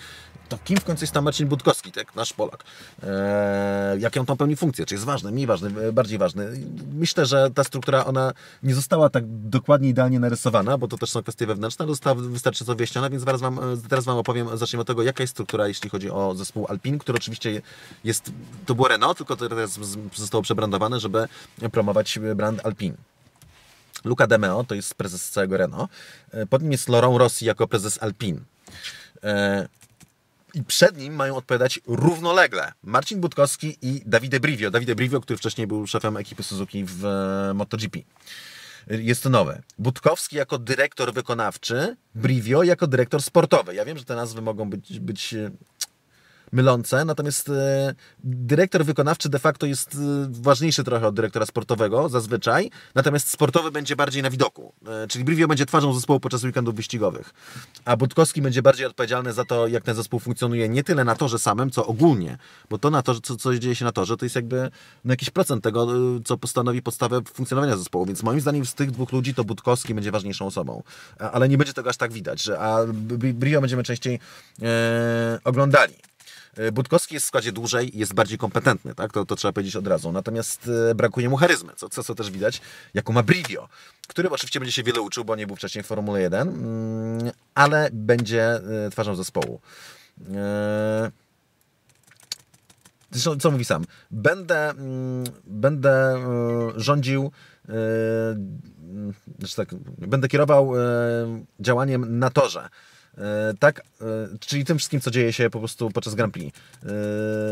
S1: to kim w końcu jest tam Marcin Budkowski, tak, nasz Polak? Eee, jaką tam pełni funkcję? Czy jest ważny, mniej ważny, bardziej ważny? Myślę, że ta struktura, ona nie została tak dokładnie, idealnie narysowana, bo to też są kwestie wewnętrzne, ale została wystarczająco wyjaśniona, więc zaraz wam, teraz Wam opowiem, zacznijmy od tego, jaka jest struktura, jeśli chodzi o zespół Alpin, który oczywiście jest, to było Renault, tylko teraz zostało przebrandowane, żeby promować brand Alpin. Luca Demeo to jest prezes całego Renault. E, pod nim jest Laurent Rossi jako prezes Alpine. E, I przed nim mają odpowiadać równolegle Marcin Budkowski i Davide Brivio. Davide Brivio, który wcześniej był szefem ekipy Suzuki w e, MotoGP. Jest to nowe. Budkowski jako dyrektor wykonawczy, Brivio jako dyrektor sportowy. Ja wiem, że te nazwy mogą być, być mylące, natomiast e, dyrektor wykonawczy de facto jest e, ważniejszy trochę od dyrektora sportowego zazwyczaj, natomiast sportowy będzie bardziej na widoku, e, czyli Brivio będzie twarzą zespołu podczas weekendów wyścigowych, a Budkowski będzie bardziej odpowiedzialny za to, jak ten zespół funkcjonuje nie tyle na torze samym, co ogólnie, bo to na torze, co, co dzieje się na torze, to jest jakby no jakiś procent tego, co postanowi podstawę funkcjonowania zespołu, więc moim zdaniem z tych dwóch ludzi to Budkowski będzie ważniejszą osobą, ale nie będzie tego aż tak widać, że, a Brivio będziemy częściej e, oglądali. E, Budkowski jest w składzie dłużej jest bardziej kompetentny, tak? To, to trzeba powiedzieć od razu. Natomiast e, brakuje mu charyzmy, co, co, co też widać, jaką ma Brivio, który oczywiście będzie się wiele uczył, bo nie był wcześniej w Formule 1, mm, ale będzie e, twarzą zespołu. Zresztą, co mówi sam? Będę, mm, będę rządził znaczy tak, będę kierował działaniem na torze. E, tak, e, czyli tym wszystkim, co dzieje się po prostu podczas Grand Prix. E,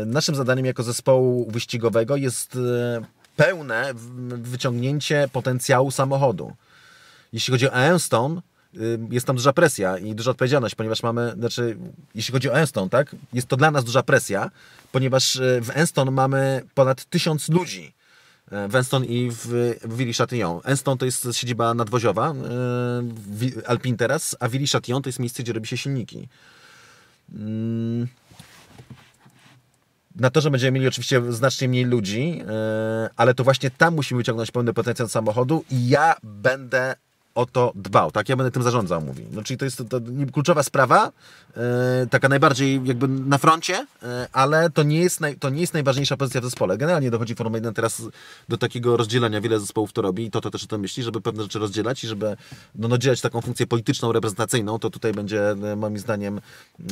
S1: naszym zadaniem jako zespołu wyścigowego jest pełne wyciągnięcie potencjału samochodu. Jeśli chodzi o Enstone, jest tam duża presja i duża odpowiedzialność, ponieważ mamy, znaczy, jeśli chodzi o Enstone, tak, jest to dla nas duża presja, ponieważ w Enstone mamy ponad tysiąc ludzi E, Wenston i w Willi châtillon Enston to jest siedziba nadwoziowa, e, Alpine teraz, a Willi châtillon to jest miejsce, gdzie robi się silniki. Mm. Na to, że będziemy mieli oczywiście znacznie mniej ludzi, e, ale to właśnie tam musimy wyciągnąć pełny potencjał samochodu i ja będę o to dbał, tak? Ja będę tym zarządzał, mówi. No, czyli to jest to, to kluczowa sprawa, yy, taka najbardziej jakby na froncie, yy, ale to nie, jest naj, to nie jest najważniejsza pozycja w zespole. Generalnie dochodzi Formuła 1 teraz do takiego rozdzielenia, wiele zespołów to robi i to, to też o tym myśli, żeby pewne rzeczy rozdzielać i żeby no, no, dzielać taką funkcję polityczną, reprezentacyjną, to tutaj będzie e, moim zdaniem yy,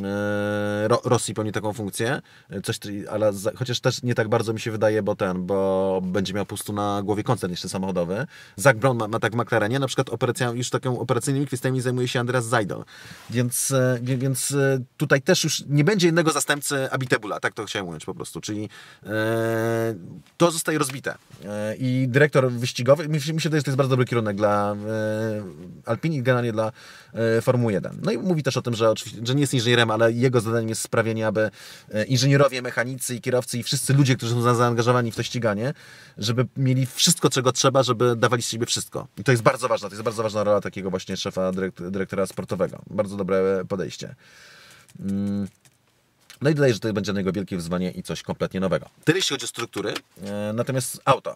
S1: Ro Rosji pełni taką funkcję, coś, ale za, chociaż też nie tak bardzo mi się wydaje, bo ten, bo będzie miał po prostu na głowie koncern jeszcze samochodowy. Zak Brown ma, ma tak w McLarenie, na przykład operacjami, już taką operacyjnymi kwestiami zajmuje się Andreas Zajdel. Więc, e, więc e, tutaj też już nie będzie jednego zastępcy Abitebula, tak to chciałem mówić po prostu, czyli e, to zostaje rozbite. I dyrektor wyścigowy, mi się że to jest bardzo dobry kierunek dla Alpini generalnie dla E, Formuły 1. No i mówi też o tym, że oczywiście, że nie jest inżynierem, ale jego zadaniem jest sprawienie, aby e, inżynierowie, mechanicy i kierowcy i wszyscy ludzie, którzy są zaangażowani w to ściganie, żeby mieli wszystko, czego trzeba, żeby dawali z siebie wszystko. I to jest bardzo ważne, to jest bardzo ważna rola takiego właśnie szefa, dyrektora sportowego. Bardzo dobre podejście. Mm. No i dodaję, że to będzie dla niego wielkie wyzwanie i coś kompletnie nowego. Tyle jeśli chodzi o struktury, e, natomiast auto.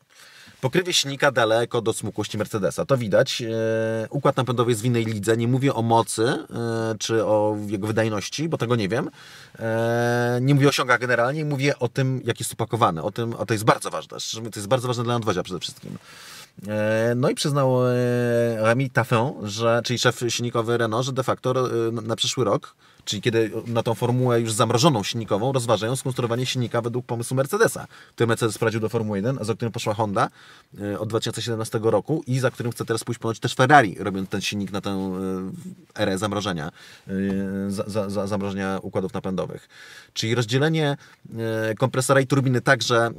S1: Pokrywie silnika daleko do smukłości Mercedesa. To widać. E, układ napędowy jest w innej lidze. Nie mówię o mocy e, czy o jego wydajności, bo tego nie wiem. E, nie mówię o osiągach generalnie, mówię o tym, jak jest upakowany. O tym, a to jest bardzo ważne. To jest bardzo ważne dla nadwozia przede wszystkim. No i przyznał Rami Taffin, że, czyli szef silnikowy Renault, że de facto na przyszły rok Czyli kiedy na tą formułę już zamrożoną silnikową rozważają skonstruowanie silnika według pomysłu Mercedesa, który Mercedes sprawdził do Formuły 1, a za którym poszła Honda e, od 2017 roku i za którym chce teraz pójść ponoć też Ferrari, robiąc ten silnik na tę e, erę zamrożenia, e, za, za, zamrożenia układów napędowych. Czyli rozdzielenie kompresora i turbiny tak, że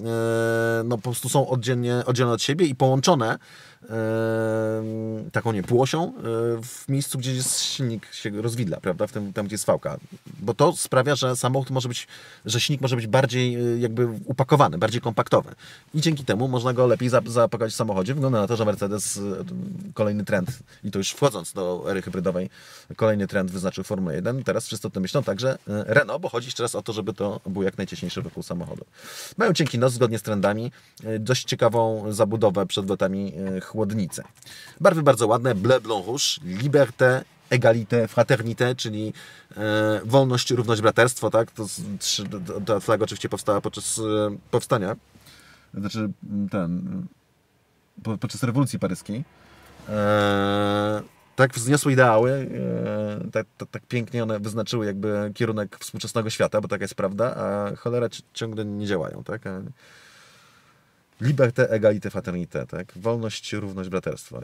S1: no, po prostu są oddzielnie, oddzielone od siebie i połączone taką nie płosią e, w miejscu, gdzie jest silnik się rozwidla, prawda? W tym, tam, gdzie jest fałka. Bo to sprawia, że samochód może być, że silnik może być bardziej e, jakby upakowany, bardziej kompaktowy. I dzięki temu można go lepiej zapakować w samochodzie. Wygląda na to, że Mercedes e, kolejny trend, i to już wchodząc do ery hybrydowej, kolejny trend wyznaczył Formułę 1. Teraz wszyscy o tym myślą, także Renault, bo chodzi jeszcze raz o to, żeby to był jak najcieśniejszy wokół samochodu. Mają cienki nos zgodnie z trendami, dość ciekawą zabudowę przed lotami chłodnicę. Barwy bardzo ładne, bleu blanc rouge, liberté, égalité, fraternité, czyli e, wolność, równość, braterstwo, tak? To, to, ta flaga oczywiście powstała podczas e, powstania, znaczy ten, po, podczas rewolucji paryskiej. E, tak wzniosły ideały, e, tak, tak, tak, pięknie one wyznaczyły jakby kierunek współczesnego świata, bo taka jest prawda, a cholera ciągle nie działają, tak? A, liberté, égalité, fraternité, tak? Wolność, równość, braterstwo.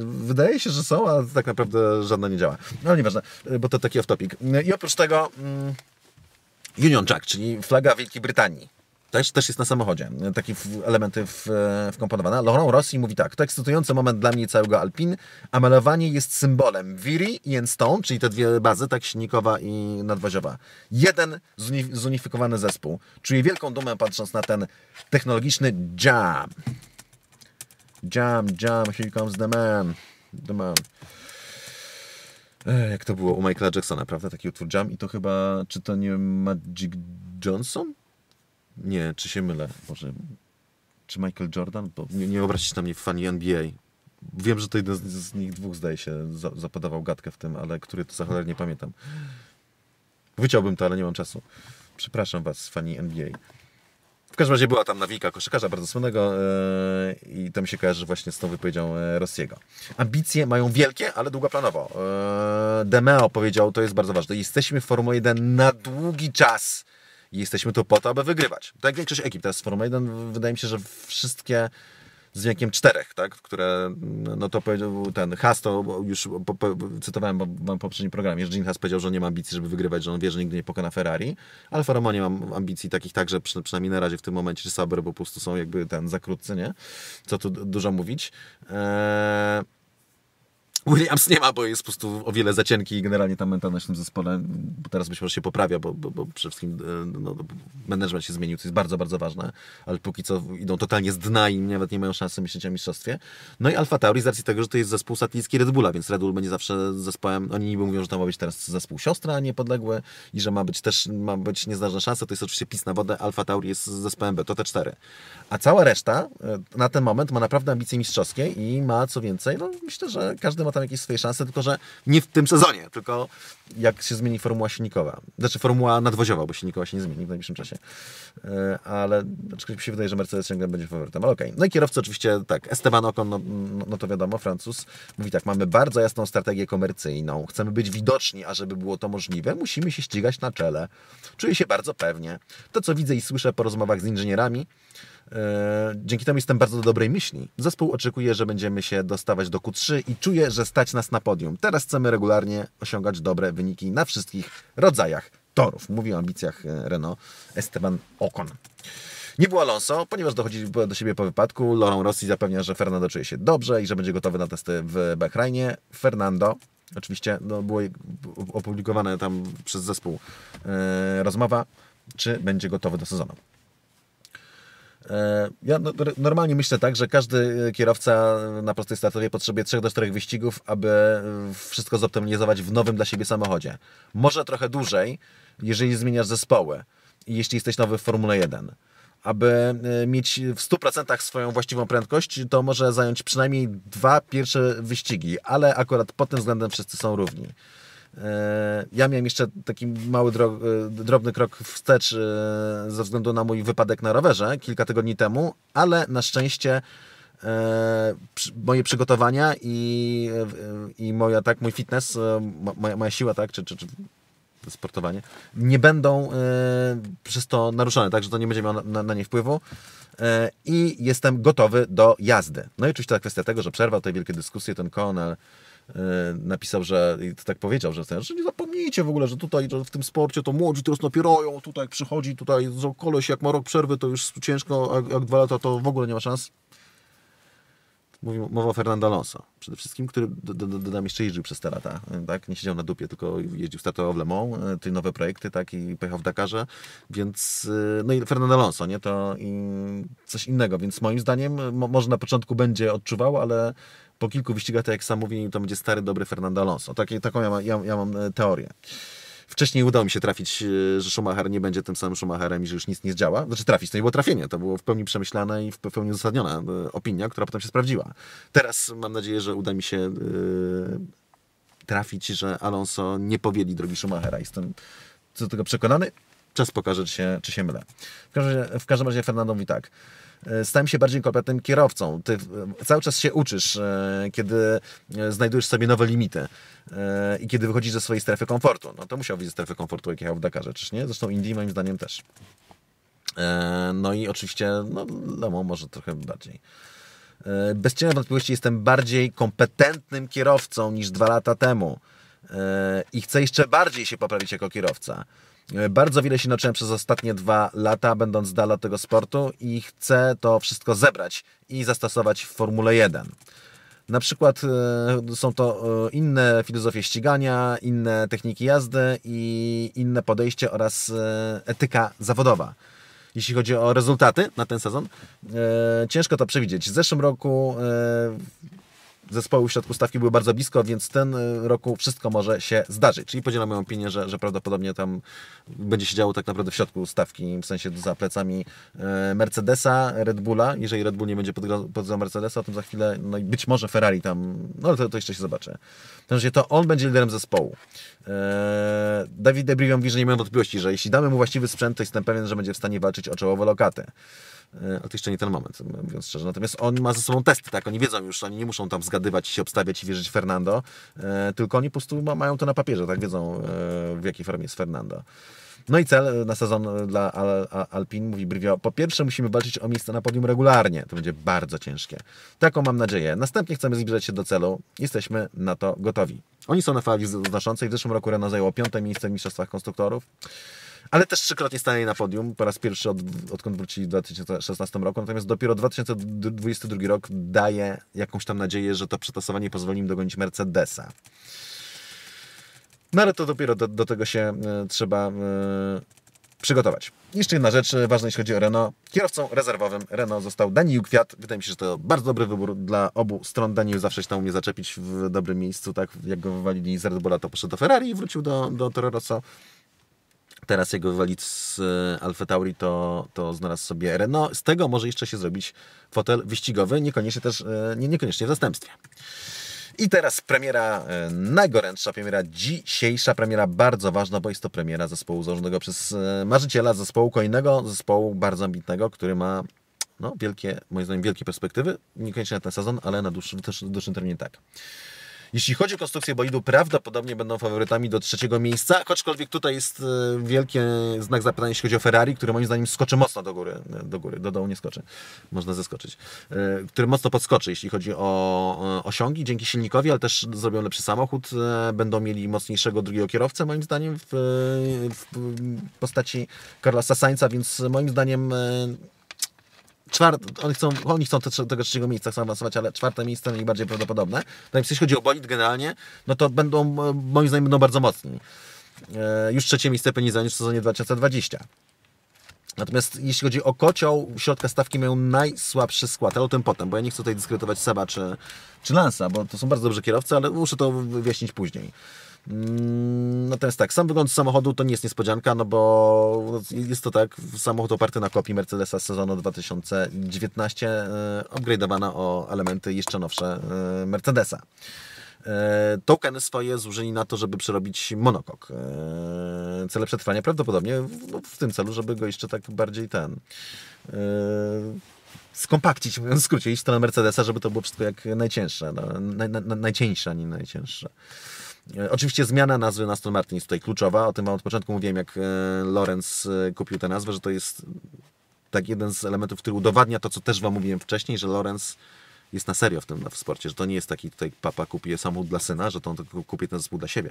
S1: Wydaje się, że są, a tak naprawdę żadna nie działa. No nieważne, bo to taki off-topic. I oprócz tego mm, Union Jack, czyli flaga Wielkiej Brytanii też, też jest na samochodzie. Takie elementy w, e, wkomponowane. Laurent Rossi mówi tak. To ekscytujący moment dla mnie całego Alpin, a malowanie jest symbolem Viri i Enstone, czyli te dwie bazy, tak silnikowa i nadwoziowa. Jeden zunifikowany zespół. Czuję wielką dumę patrząc na ten technologiczny jam. Jam, jam, here comes the man. The man. Ech, jak to było u Michaela Jacksona, prawda? Taki utwór jam i to chyba, czy to nie Magic Johnson? Nie, czy się mylę? Może. Czy Michael Jordan? Bo nie, nie obraźcie się na mnie fani NBA. Wiem, że to jeden z, z nich dwóch, zdaje się, za, zapodawał gadkę w tym, ale który to za cholerę nie pamiętam. Wyciąłbym to, ale nie mam czasu. Przepraszam was, fani NBA. W każdym razie była tam nawika koszykarza bardzo słynnego yy, i to mi się kojarzy właśnie z tą wypowiedzią yy, Rossiego. Ambicje mają wielkie, ale długoplanowo. Yy, e, Demeo powiedział, to jest bardzo ważne, jesteśmy w Formule 1 na długi czas i jesteśmy tu po to, aby wygrywać. Tak jak większość ekip. Teraz formy, 1 wydaje mi się, że wszystkie z wiekiem czterech, tak, które, no, no to powiedział ten Has, to już po, po, cytowałem wam w poprzednim programie, że Gene Has powiedział, że nie ma ambicji, żeby wygrywać, że on wie, że nigdy nie pokona Ferrari. ale Romeo nie mam ambicji takich także, przy, przynajmniej na razie w tym momencie, że Sabre po prostu są jakby ten za nie? Co tu dużo mówić. Eee Williams nie ma, bo jest po prostu o wiele za cienki i generalnie ta mentalność w tym zespole teraz być może się poprawia, bo, bo, bo przede wszystkim e, no, no, management się zmienił, co jest bardzo, bardzo ważne, ale póki co idą totalnie z dna i nawet nie mają szansy myśleć o mistrzostwie. No i Alfa Tauri z racji tego, że to jest zespół satelicki Red Bulla, więc Red Bull będzie zawsze zespołem, oni niby mówią, że to ma być teraz zespół siostra, a podległy i że ma być też, ma być niezależna szansa, to jest oczywiście pis na wodę, Alfa Tauri jest zespołem B, to te cztery. A cała reszta e, na ten moment ma naprawdę ambicje mistrzowskie i ma co więcej, no myślę, że każdy ma tam jakieś swoje szanse, tylko że nie w tym sezonie, tylko jak się zmieni formuła silnikowa. Znaczy formuła nadwoziowa, bo silnikowa się nie zmieni w najbliższym czasie. E, ale mi się wydaje, że Mercedes ciągle będzie faworytem, ale okej. Okay. No i kierowcy oczywiście tak, Esteban Ocon, no, no, no to wiadomo, Francuz, mówi tak, mamy bardzo jasną strategię komercyjną, chcemy być widoczni, a żeby było to możliwe, musimy się ścigać na czele. Czuję się bardzo pewnie. To, co widzę i słyszę po rozmowach z inżynierami, E, dzięki temu jestem bardzo do dobrej myśli. Zespół oczekuje, że będziemy się dostawać do Q3 i czuje, że stać nas na podium. Teraz chcemy regularnie osiągać dobre wyniki na wszystkich rodzajach torów. Mówi o ambicjach e, Renault Esteban Ocon. Nie było Alonso, ponieważ dochodzi do siebie po wypadku. Laurent Rossi zapewnia, że Fernando czuje się dobrze i że będzie gotowy na testy w Bahrajnie. Fernando Oczywiście no, było opublikowane tam przez zespół e, rozmowa, czy będzie gotowy do sezonu. E, ja no, normalnie myślę tak, że każdy e, kierowca e, na prostej startowej potrzebuje 3 do 4 wyścigów, aby wszystko zoptymalizować w nowym dla siebie samochodzie. Może trochę dłużej, jeżeli zmieniasz zespoły i jeśli jesteś nowy w Formule 1. Aby mieć w 100% swoją właściwą prędkość, to może zająć przynajmniej dwa pierwsze wyścigi, ale akurat pod tym względem wszyscy są równi. E, ja miałem jeszcze taki mały, e, drobny krok wstecz e, ze względu na mój wypadek na rowerze kilka tygodni temu, ale na szczęście moje przygotowania i, i moja, tak, mój fitness, moja, moja siła, tak, czy, czy, czy sportowanie, nie będą przez to naruszone, także to nie będzie miało na, na nie wpływu i jestem gotowy do jazdy. No i oczywiście ta kwestia tego, że przerwał tej wielkie dyskusje ten Konel, E, napisał, że tak powiedział, że, że nie zapomnijcie w ogóle, że tutaj że w tym sporcie to młodzi teraz napierają, tutaj przychodzi, tutaj koleś jak ma rok przerwy, to już ciężko, a jak dwa lata to w ogóle nie ma szans mowa o Fernando Alonso przede wszystkim, który, dodam, jeszcze jeździł przez te lata, tak? Nie siedział na dupie, tylko jeździł, startował w Le Mans, e, te nowe projekty, tak? I pojechał w Dakarze, więc e, no i Fernando Alonso, nie? To coś innego, więc moim zdaniem może na początku będzie odczuwał, ale po kilku wyścigach, tak jak sam mówi, to będzie stary, dobry Fernando Alonso. Takie, taką ja, ma, ja, ja mam e, teorię. Wcześniej udało mi się trafić, e, że Schumacher nie będzie tym samym Schumacherem i że już nic nie zdziała. Znaczy trafić, to nie było trafienie, to było w pełni przemyślane i w pełni uzasadniona e, opinia, która potem się sprawdziła. Teraz mam nadzieję, że uda mi się e, trafić, że Alonso nie powiedli drogi Schumachera. Jestem co do tego przekonany. Czas pokaże, czy się, czy się mylę. W każdym, razie, w każdym razie Fernando mówi tak. E, stałem się bardziej kompetentnym kierowcą. Ty e, cały czas się uczysz, e, kiedy znajdujesz sobie nowe limity i kiedy wychodzisz ze swojej strefy komfortu. No to musiał być ze strefy komfortu, jak jechał w Dakarze, czyż nie? Zresztą Indii moim zdaniem też. No i oczywiście, no Lemo może trochę bardziej. Bez cienia wątpliwości jestem bardziej kompetentnym kierowcą niż dwa lata temu i chcę jeszcze bardziej się poprawić jako kierowca. E, bardzo wiele się nauczyłem przez ostatnie dwa lata, będąc dalej od tego sportu i chcę to wszystko zebrać i zastosować w Formule 1. Na przykład e, są to e, inne filozofie ścigania, inne techniki jazdy i inne podejście oraz etyka zawodowa. Jeśli chodzi o rezultaty na ten sezon, ciężko to przewidzieć. W zeszłym roku zespoły w środku stawki były bardzo blisko, więc ten y, roku wszystko może się zdarzyć. Czyli podzielam moją opinię, że, że prawdopodobnie tam będzie się działo tak naprawdę w środku stawki, w sensie za plecami y, Mercedesa, Red Bulla. Jeżeli Red Bull nie będzie podgrał Mercedesa, to za chwilę, no i być może Ferrari tam, no ale to, to jeszcze się zobaczy. W sensie to on będzie liderem zespołu. Eee, Dawid Debrion mówi, że nie mam wątpliwości, że jeśli damy mu właściwy sprzęt, to jestem pewien, że będzie w stanie walczyć o czołowe lokaty ale to jeszcze nie ten moment, mówiąc szczerze. Natomiast on ma ze sobą testy, tak? Oni wiedzą już, oni nie muszą tam zgadywać się obstawiać i wierzyć Fernando, e, tylko oni po prostu ma, mają to na papierze, tak? Wiedzą, e, w jakiej formie jest Fernando. No i cel e, na sezon dla Al Alpin, mówi Brivio, po pierwsze musimy walczyć o miejsce na podium regularnie. To będzie bardzo ciężkie. Taką mam nadzieję. Następnie chcemy zbliżać się do celu. Jesteśmy na to gotowi. Oni są na fali wznoszącej. W zeszłym roku Renault zajęło piąte miejsce w Mistrzostwach Konstruktorów ale też trzykrotnie stanęli na podium, po raz pierwszy od, odkąd wrócili w 2016 roku, natomiast dopiero 2022 rok daje jakąś tam nadzieję, że to przetasowanie pozwoli im dogonić Mercedesa. No ale to dopiero do, do tego się y, trzeba y, przygotować. Jeszcze jedna rzecz e, ważna, jeśli chodzi o Renault. Kierowcą rezerwowym Renault został Daniel Kwiat. Wydaje mi się, że to bardzo dobry wybór dla obu stron. Daniel zawsze się tam umie zaczepić w dobrym miejscu, tak jak go wywalili z Red Bulla, to poszedł do Ferrari i wrócił do, do Toro Rosso. Teraz jego wywalić z e, Alfa Tauri to, to znalazł sobie Renault. Z tego może jeszcze się zrobić fotel wyścigowy, niekoniecznie też, e, nie, niekoniecznie w zastępstwie. I teraz premiera e, najgorętsza, premiera dzisiejsza, premiera bardzo ważna, bo jest to premiera zespołu założonego przez marzyciela zespołu kolejnego, zespołu bardzo ambitnego, który ma no, wielkie, moim zdaniem, wielkie perspektywy. Niekoniecznie na ten sezon, ale na dłuższym, też dłuższym terminie tak. Jeśli chodzi o konstrukcję bolidu, prawdopodobnie będą faworytami do trzeciego miejsca, aczkolwiek tutaj jest e, wielki e, znak zapytania, jeśli chodzi o Ferrari, który moim zdaniem skoczy mocno do góry, e, do góry, do dołu nie skoczy, można zeskoczyć, który mocno podskoczy, jeśli chodzi o osiągi dzięki silnikowi, ale też zrobią lepszy samochód, będą mieli mocniejszego drugiego kierowcę, moim zdaniem, w, w postaci Carlosa Sainza, więc moim zdaniem Czwart- oni chcą, oni chcą te, tego trzeciego miejsca, chcą awansować, ale czwarte miejsce najbardziej prawdopodobne. No jeśli chodzi o bolid generalnie, no to będą, e, moim zdaniem, będą bardzo mocni. E, już trzecie miejsce penizani w sezonie 2020. Natomiast jeśli chodzi o kocioł, środka stawki mają najsłabszy skład, ale o tym potem, bo ja nie chcę tutaj dyskredytować Seba czy, czy Lansa, bo to są bardzo dobrzy kierowcy, ale muszę to wyjaśnić później. Mm, natomiast tak, sam wygląd samochodu to nie jest niespodzianka, no bo jest to tak, samochód oparty na kopii Mercedesa z sezonu 2019, e, upgrade'owana o elementy jeszcze nowsze e, Mercedesa. E, Tokeny swoje zużyli na to, żeby przerobić monokok. Cele przetrwania prawdopodobnie no, w tym celu, żeby go jeszcze tak bardziej ten skompakcić, mówiąc w skrócie, iść w stronę Mercedesa, żeby to było wszystko jak najcięższe. No, naj, naj, najcieńsze, a nie najcięższe. E, oczywiście zmiana nazwy na Aston Martin jest tutaj kluczowa. O tym Wam od początku mówiłem, jak e, Lorenz e, kupił tę nazwę, że to jest tak jeden z elementów, który udowadnia to, co też Wam mówiłem wcześniej, że Lorenz jest na serio w tym w sporcie, że to nie jest taki tutaj papa kupuje samochód dla syna, że to on tylko kupi ten zespół dla siebie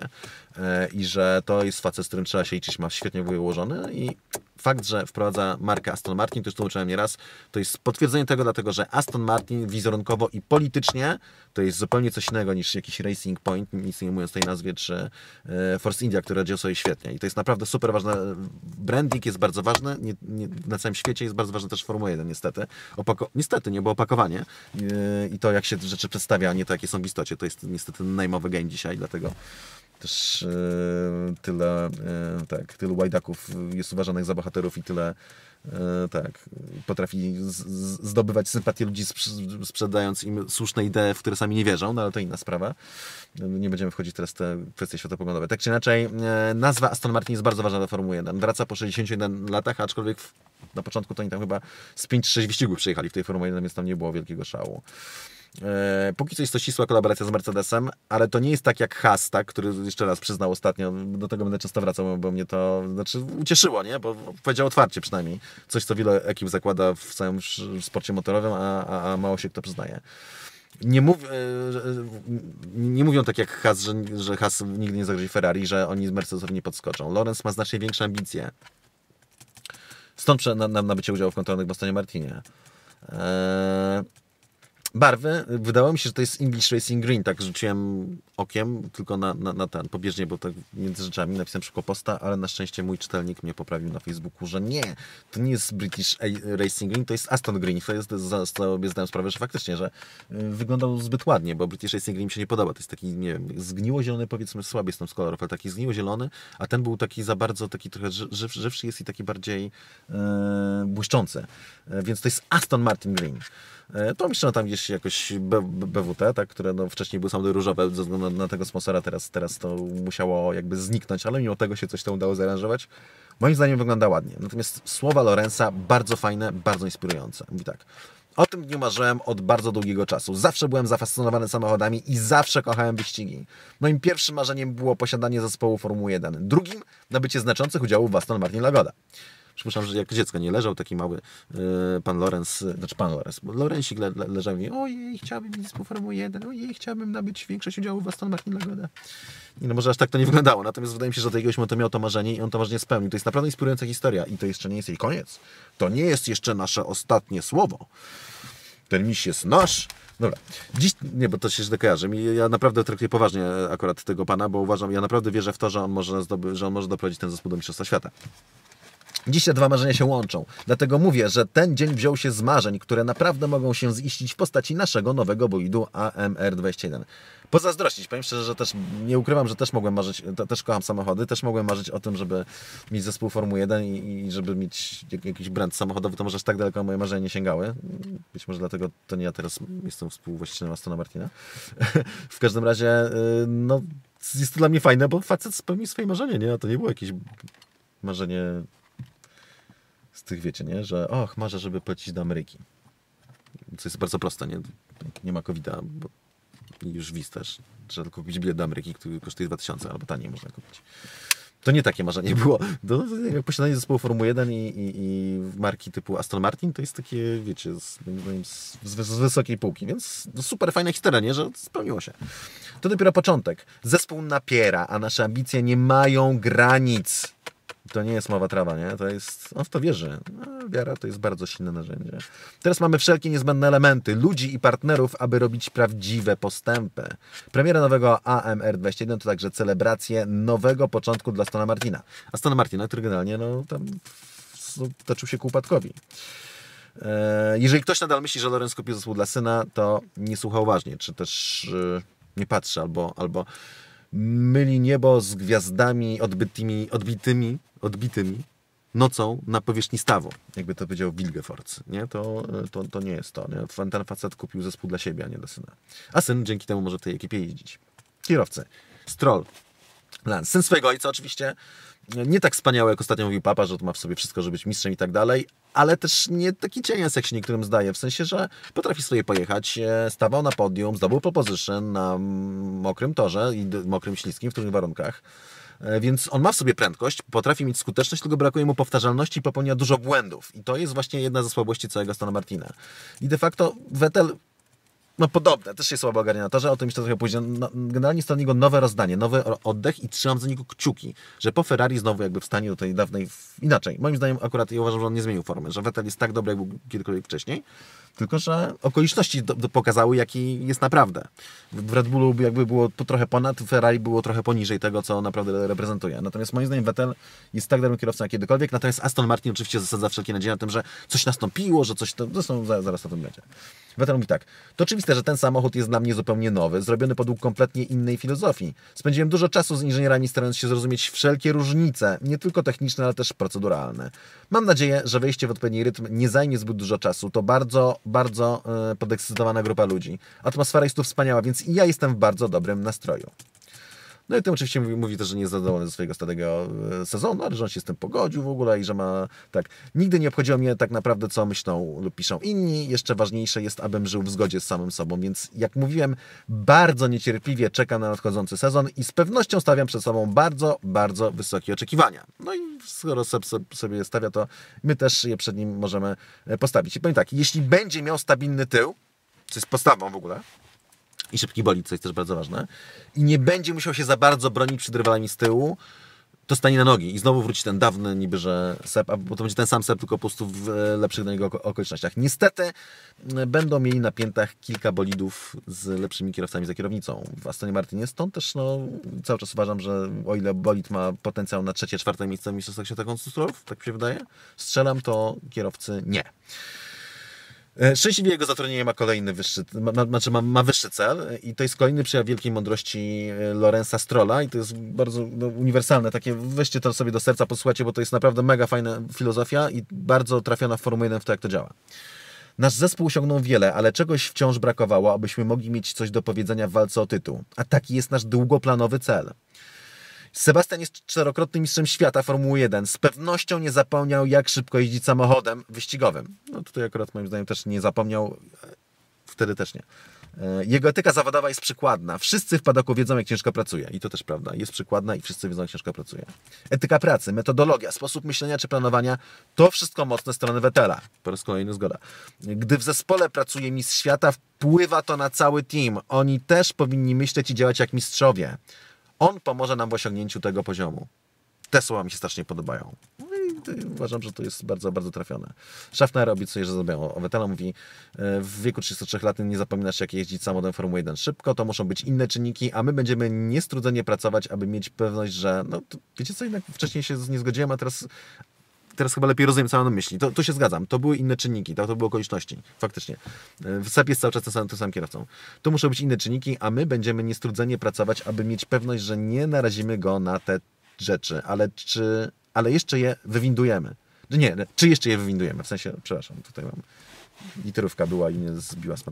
S1: i że to jest facet, z którym trzeba się liczyć, ma świetnie wyłożony i fakt, że wprowadza markę Aston Martin, to już tłumaczyłem nieraz, to jest potwierdzenie tego, dlatego że Aston Martin wizerunkowo i politycznie to jest zupełnie coś innego niż jakiś Racing Point, nic nie mówiąc tej nazwie, czy e, Force India, które radziło sobie świetnie. I to jest naprawdę super ważne. Branding jest bardzo ważny, nie, nie, na całym świecie jest bardzo ważne też Formuła 1 niestety. Opako niestety, nie było opakowanie e, i to jak się rzeczy przedstawia, a nie to jakie są w istocie. To jest niestety najmowy game dzisiaj, dlatego też e, tyle, tak, tylu łajdaków jest uważanych za bohaterów i tyle E, tak, potrafi zdobywać sympatię ludzi, sprzedając im słuszne idee, w które sami nie wierzą, no ale to inna sprawa. No, nie będziemy wchodzić teraz w te kwestie światopoglądowe. Tak czy inaczej, e, nazwa Aston Martin jest bardzo ważna dla Formuły 1. Wraca po 61 latach, aczkolwiek na początku to oni tam chyba z 5-6 wyścigów przejechali w tej Formule 1, więc tam nie było wielkiego szału. E, póki co jest to ścisła kolaboracja z Mercedesem, ale to nie jest tak jak Has, tak, który jeszcze raz przyznał ostatnio, do tego będę często wracał, bo mnie to znaczy ucieszyło, nie? bo powiedział otwarcie przynajmniej. Coś, co wiele ekip zakłada w całym w sporcie motorowym, a, a, a mało się kto przyznaje nie, mów, e, e, nie mówią tak jak Has, że, że Haas nigdy nie zagrozi Ferrari, że oni z Mercedesowi nie podskoczą. Lorenz ma znacznie większe ambicje. Stąd nam nabycie udziału w kontrolnych Bostonie Martinie. Eee, barwy, wydawało mi się, że to jest English Racing Green, tak rzuciłem okiem tylko na, na, na ten, pobieżnie, bo tak między rzeczami napisałem szybko posta, ale na szczęście mój czytelnik mnie poprawił na Facebooku, że nie, to nie jest British Racing Green, to jest Aston Green, to jest, za, sobie zdałem sprawę, że faktycznie, że y, wyglądał zbyt ładnie, bo British Racing Green mi się nie podoba, to jest taki, nie wiem, zgniło-zielony, powiedzmy, słaby jestem z kolorów, ale taki zgniło-zielony, a ten był taki za bardzo, taki trochę żyw, żywszy jest i taki bardziej yy, błyszczący, y, więc to jest Aston Martin Green. E, to myślę, tam gdzieś jakoś BWT, tak, które no wcześniej były samochody różowe ze względu na, tego sponsora, teraz, teraz to musiało jakby zniknąć, ale mimo tego się coś tam udało zaaranżować. Moim zdaniem wygląda ładnie. Natomiast słowa Lorenza bardzo fajne, bardzo inspirujące. Mówi tak. O tym dniu marzyłem od bardzo długiego czasu. Zawsze byłem zafascynowany samochodami i zawsze kochałem wyścigi. Moim pierwszym marzeniem było posiadanie zespołu Formuły 1. Drugim nabycie znaczących udziałów w Aston Martin Lagoda przepraszam, że jak dziecko nie leżał, taki mały e, pan Lorenz, znaczy pan Lorenz, bo Lorensik le, le, leżał i ojej, chciałbym mieć po Formuły 1, ojej, chciałbym nabyć większość udziału w Aston Martin Lagoda. I no może aż tak to nie wyglądało, natomiast wydaje mi się, że do jakiegoś momentu miał to marzenie i on to marzenie spełnił. To jest naprawdę inspirująca historia i to jeszcze nie jest jej koniec. To nie jest jeszcze nasze ostatnie słowo. Ten miś jest nasz, Dobra. Dziś, nie, bo to się źle kojarzy. Ja naprawdę traktuję poważnie akurat tego pana, bo uważam, ja naprawdę wierzę w to, że on może, zdoby, że on może doprowadzić ten zespół do Mistrzostwa Świata. Dziś te dwa marzenia się łączą. Dlatego mówię, że ten dzień wziął się z marzeń, które naprawdę mogą się ziścić w postaci naszego nowego bolidu AMR21. Pozazdrościć, powiem szczerze, że też nie ukrywam, że też mogłem marzyć, też kocham samochody, też mogłem marzyć o tym, żeby mieć zespół Formuły 1 i, i żeby mieć jakiś brand samochodowy, to może aż tak daleko moje marzenia nie sięgały. Być może dlatego to nie ja teraz jestem współwłaścicielem Astona Martina. [LAUGHS] w każdym razie, y, no, jest to dla mnie fajne, bo facet spełnił swoje marzenie, nie? A to nie było jakieś marzenie z tych wiecie, nie? Że och, marzę, żeby polecieć do Ameryki. Co jest bardzo proste, nie? Tak, nie ma covid bo już wiz też. tylko kupić bilet do Ameryki, który kosztuje 2000 albo taniej można kupić. To nie takie marzenie było. To, jak posiadanie zespołu Formuły 1 i, i, i, marki typu Aston Martin to jest takie, wiecie, z, no, z, z wysokiej półki, więc no super fajna historia, nie? że spełniło się. To dopiero początek. Zespół napiera, a nasze ambicje nie mają granic. To nie jest mowa trawa, nie? To jest, on w to wierzy. No, wiara to jest bardzo silne narzędzie. Teraz mamy wszelkie niezbędne elementy, ludzi i partnerów, aby robić prawdziwe postępy. Premiera nowego AMR21 to także celebracje nowego początku dla Stona Martina. A Stona Martina, który generalnie no, tam toczył się ku upadkowi. E, jeżeli ktoś nadal myśli, że Lorenz kupił zespół dla syna, to nie słucha uważnie, czy też e, nie patrzy, albo, albo myli niebo z gwiazdami odbytymi, odbitymi odbitymi nocą na powierzchni stawu, jakby to powiedział Wilgefortz, nie? To, to, to nie jest to. Nie? Ten facet kupił zespół dla siebie, a nie dla syna. A syn dzięki temu może w tej ekipie jeździć. Kierowcy. Stroll. Lance. Syn swojego ojca oczywiście. Nie tak wspaniały, jak ostatnio mówił papa, że to ma w sobie wszystko, żeby być mistrzem i tak dalej, ale też nie taki cienias, jak się niektórym zdaje, w sensie, że potrafi sobie pojechać, e, stawał na podium, zdobył proposition na mm, mokrym torze i mokrym, śliskim, w trudnych warunkach E, więc on ma w sobie prędkość, potrafi mieć skuteczność, tylko brakuje mu powtarzalności i popełnia dużo błędów. I to jest właśnie jedna ze słabości całego Stana Martina. I de facto Vettel no podobne, też jest słabo ogarnia na torze, o tym jeszcze trochę później. No, generalnie jest to niego nowe rozdanie, nowy oddech i trzymam za niego kciuki, że po Ferrari znowu jakby w stanie do tej dawnej, inaczej. Moim zdaniem akurat i uważam, że on nie zmienił formy, że Vettel jest tak dobry, jak był kiedykolwiek wcześniej, tylko, że okoliczności do, do pokazały, jaki jest naprawdę. W Red Bullu jakby było trochę ponad, w Ferrari było trochę poniżej tego, co naprawdę reprezentuje. Natomiast moim zdaniem Vettel jest tak dobrym kierowcą jak kiedykolwiek, natomiast Aston Martin oczywiście zasadza wszelkie nadzieje na tym, że coś nastąpiło, że coś... To, zresztą zaraz, na tym będzie. Vettel mówi tak, to oczywiste, że ten samochód jest dla mnie zupełnie nowy, zrobiony podług kompletnie innej filozofii. Spędziłem dużo czasu z inżynierami, starając się zrozumieć wszelkie różnice, nie tylko techniczne, ale też proceduralne. Mam nadzieję, że wejście w odpowiedni rytm nie zajmie zbyt dużo czasu. To bardzo bardzo e, podekscytowana grupa ludzi. Atmosfera jest tu wspaniała, więc i ja jestem w bardzo dobrym nastroju. No i tym oczywiście mówi, mówi też, że nie jest zadowolony ze swojego starego e, sezonu, ale że on się z tym pogodził w ogóle i że ma tak. Nigdy nie obchodziło mnie tak naprawdę, co myślą lub piszą inni. Jeszcze ważniejsze jest, abym żył w zgodzie z samym sobą. Więc jak mówiłem, bardzo niecierpliwie czeka na nadchodzący sezon i z pewnością stawiam przed sobą bardzo, bardzo wysokie oczekiwania. No i skoro sobie stawia, to my też je przed nim możemy e, postawić. I powiem tak, jeśli będzie miał stabilny tył, co jest podstawą w ogóle, i szybki bolid, co jest też bardzo ważne. I nie będzie musiał się za bardzo bronić przed rywalami z tyłu, to stanie na nogi i znowu wróci ten dawny niby, że sep, bo to będzie ten sam sep, tylko po prostu w e, lepszych dla niego okolicznościach. Niestety e, będą mieli na piętach kilka bolidów z lepszymi kierowcami za kierownicą. W Astonie Martinie stąd też no, cały czas uważam, że o ile bolid ma potencjał na trzecie, czwarte miejsce w Mistrzostwach Świata Konstruktorów, tak mi się wydaje, strzelam to kierowcy nie. E, Szczęśliwie jego zatrudnienie ma kolejny wyższy, ma, znaczy ma, ma wyższy cel i to jest kolejny przejaw wielkiej mądrości e, Lorenza Strola i to jest bardzo no, uniwersalne, takie weźcie to sobie do serca, posłuchajcie, bo to jest naprawdę mega fajna filozofia i bardzo trafiona w Formułę 1 w to, jak to działa. Nasz zespół osiągnął wiele, ale czegoś wciąż brakowało, abyśmy mogli mieć coś do powiedzenia w walce o tytuł. A taki jest nasz długoplanowy cel. Sebastian jest czterokrotnym mistrzem świata Formuły 1. Z pewnością nie zapomniał, jak szybko jeździć samochodem wyścigowym. No tutaj akurat moim zdaniem też nie zapomniał, e, wtedy też nie. E, jego etyka zawodowa jest przykładna. Wszyscy w padoku wiedzą, jak ciężko pracuje. I to też prawda. Jest przykładna i wszyscy wiedzą, jak ciężko pracuje. Etyka pracy, metodologia, sposób myślenia czy planowania to wszystko mocne strony Wetela. Po raz kolejny zgoda. Gdy w zespole pracuje mistrz świata, wpływa to na cały team. Oni też powinni myśleć i działać jak mistrzowie. On pomoże nam w osiągnięciu tego poziomu. Te słowa mi się strasznie podobają. No i uważam, że to jest bardzo, bardzo trafione. Schaffner obiecuje, że zrobią. Owetela mówi, e, w wieku 33 lat nie zapominasz, jak jeździć samochodem Formuły 1 szybko, to muszą być inne czynniki, a my będziemy niestrudzenie pracować, aby mieć pewność, że no, wiecie co, jednak wcześniej się nie zgodziłem, a teraz teraz chyba lepiej rozumiem, co mam na myśli. To, to się zgadzam. To były inne czynniki, to, to były okoliczności. Faktycznie. E, SAP jest cały czas tym samym, tym samym kierowcą. Tu muszą być inne czynniki, a my będziemy niestrudzenie pracować, aby mieć pewność, że nie narazimy go na te rzeczy, ale czy, ale jeszcze je wywindujemy. Nie, czy jeszcze je wywindujemy, w sensie, przepraszam, tutaj mam Literówka była i nie zbiła z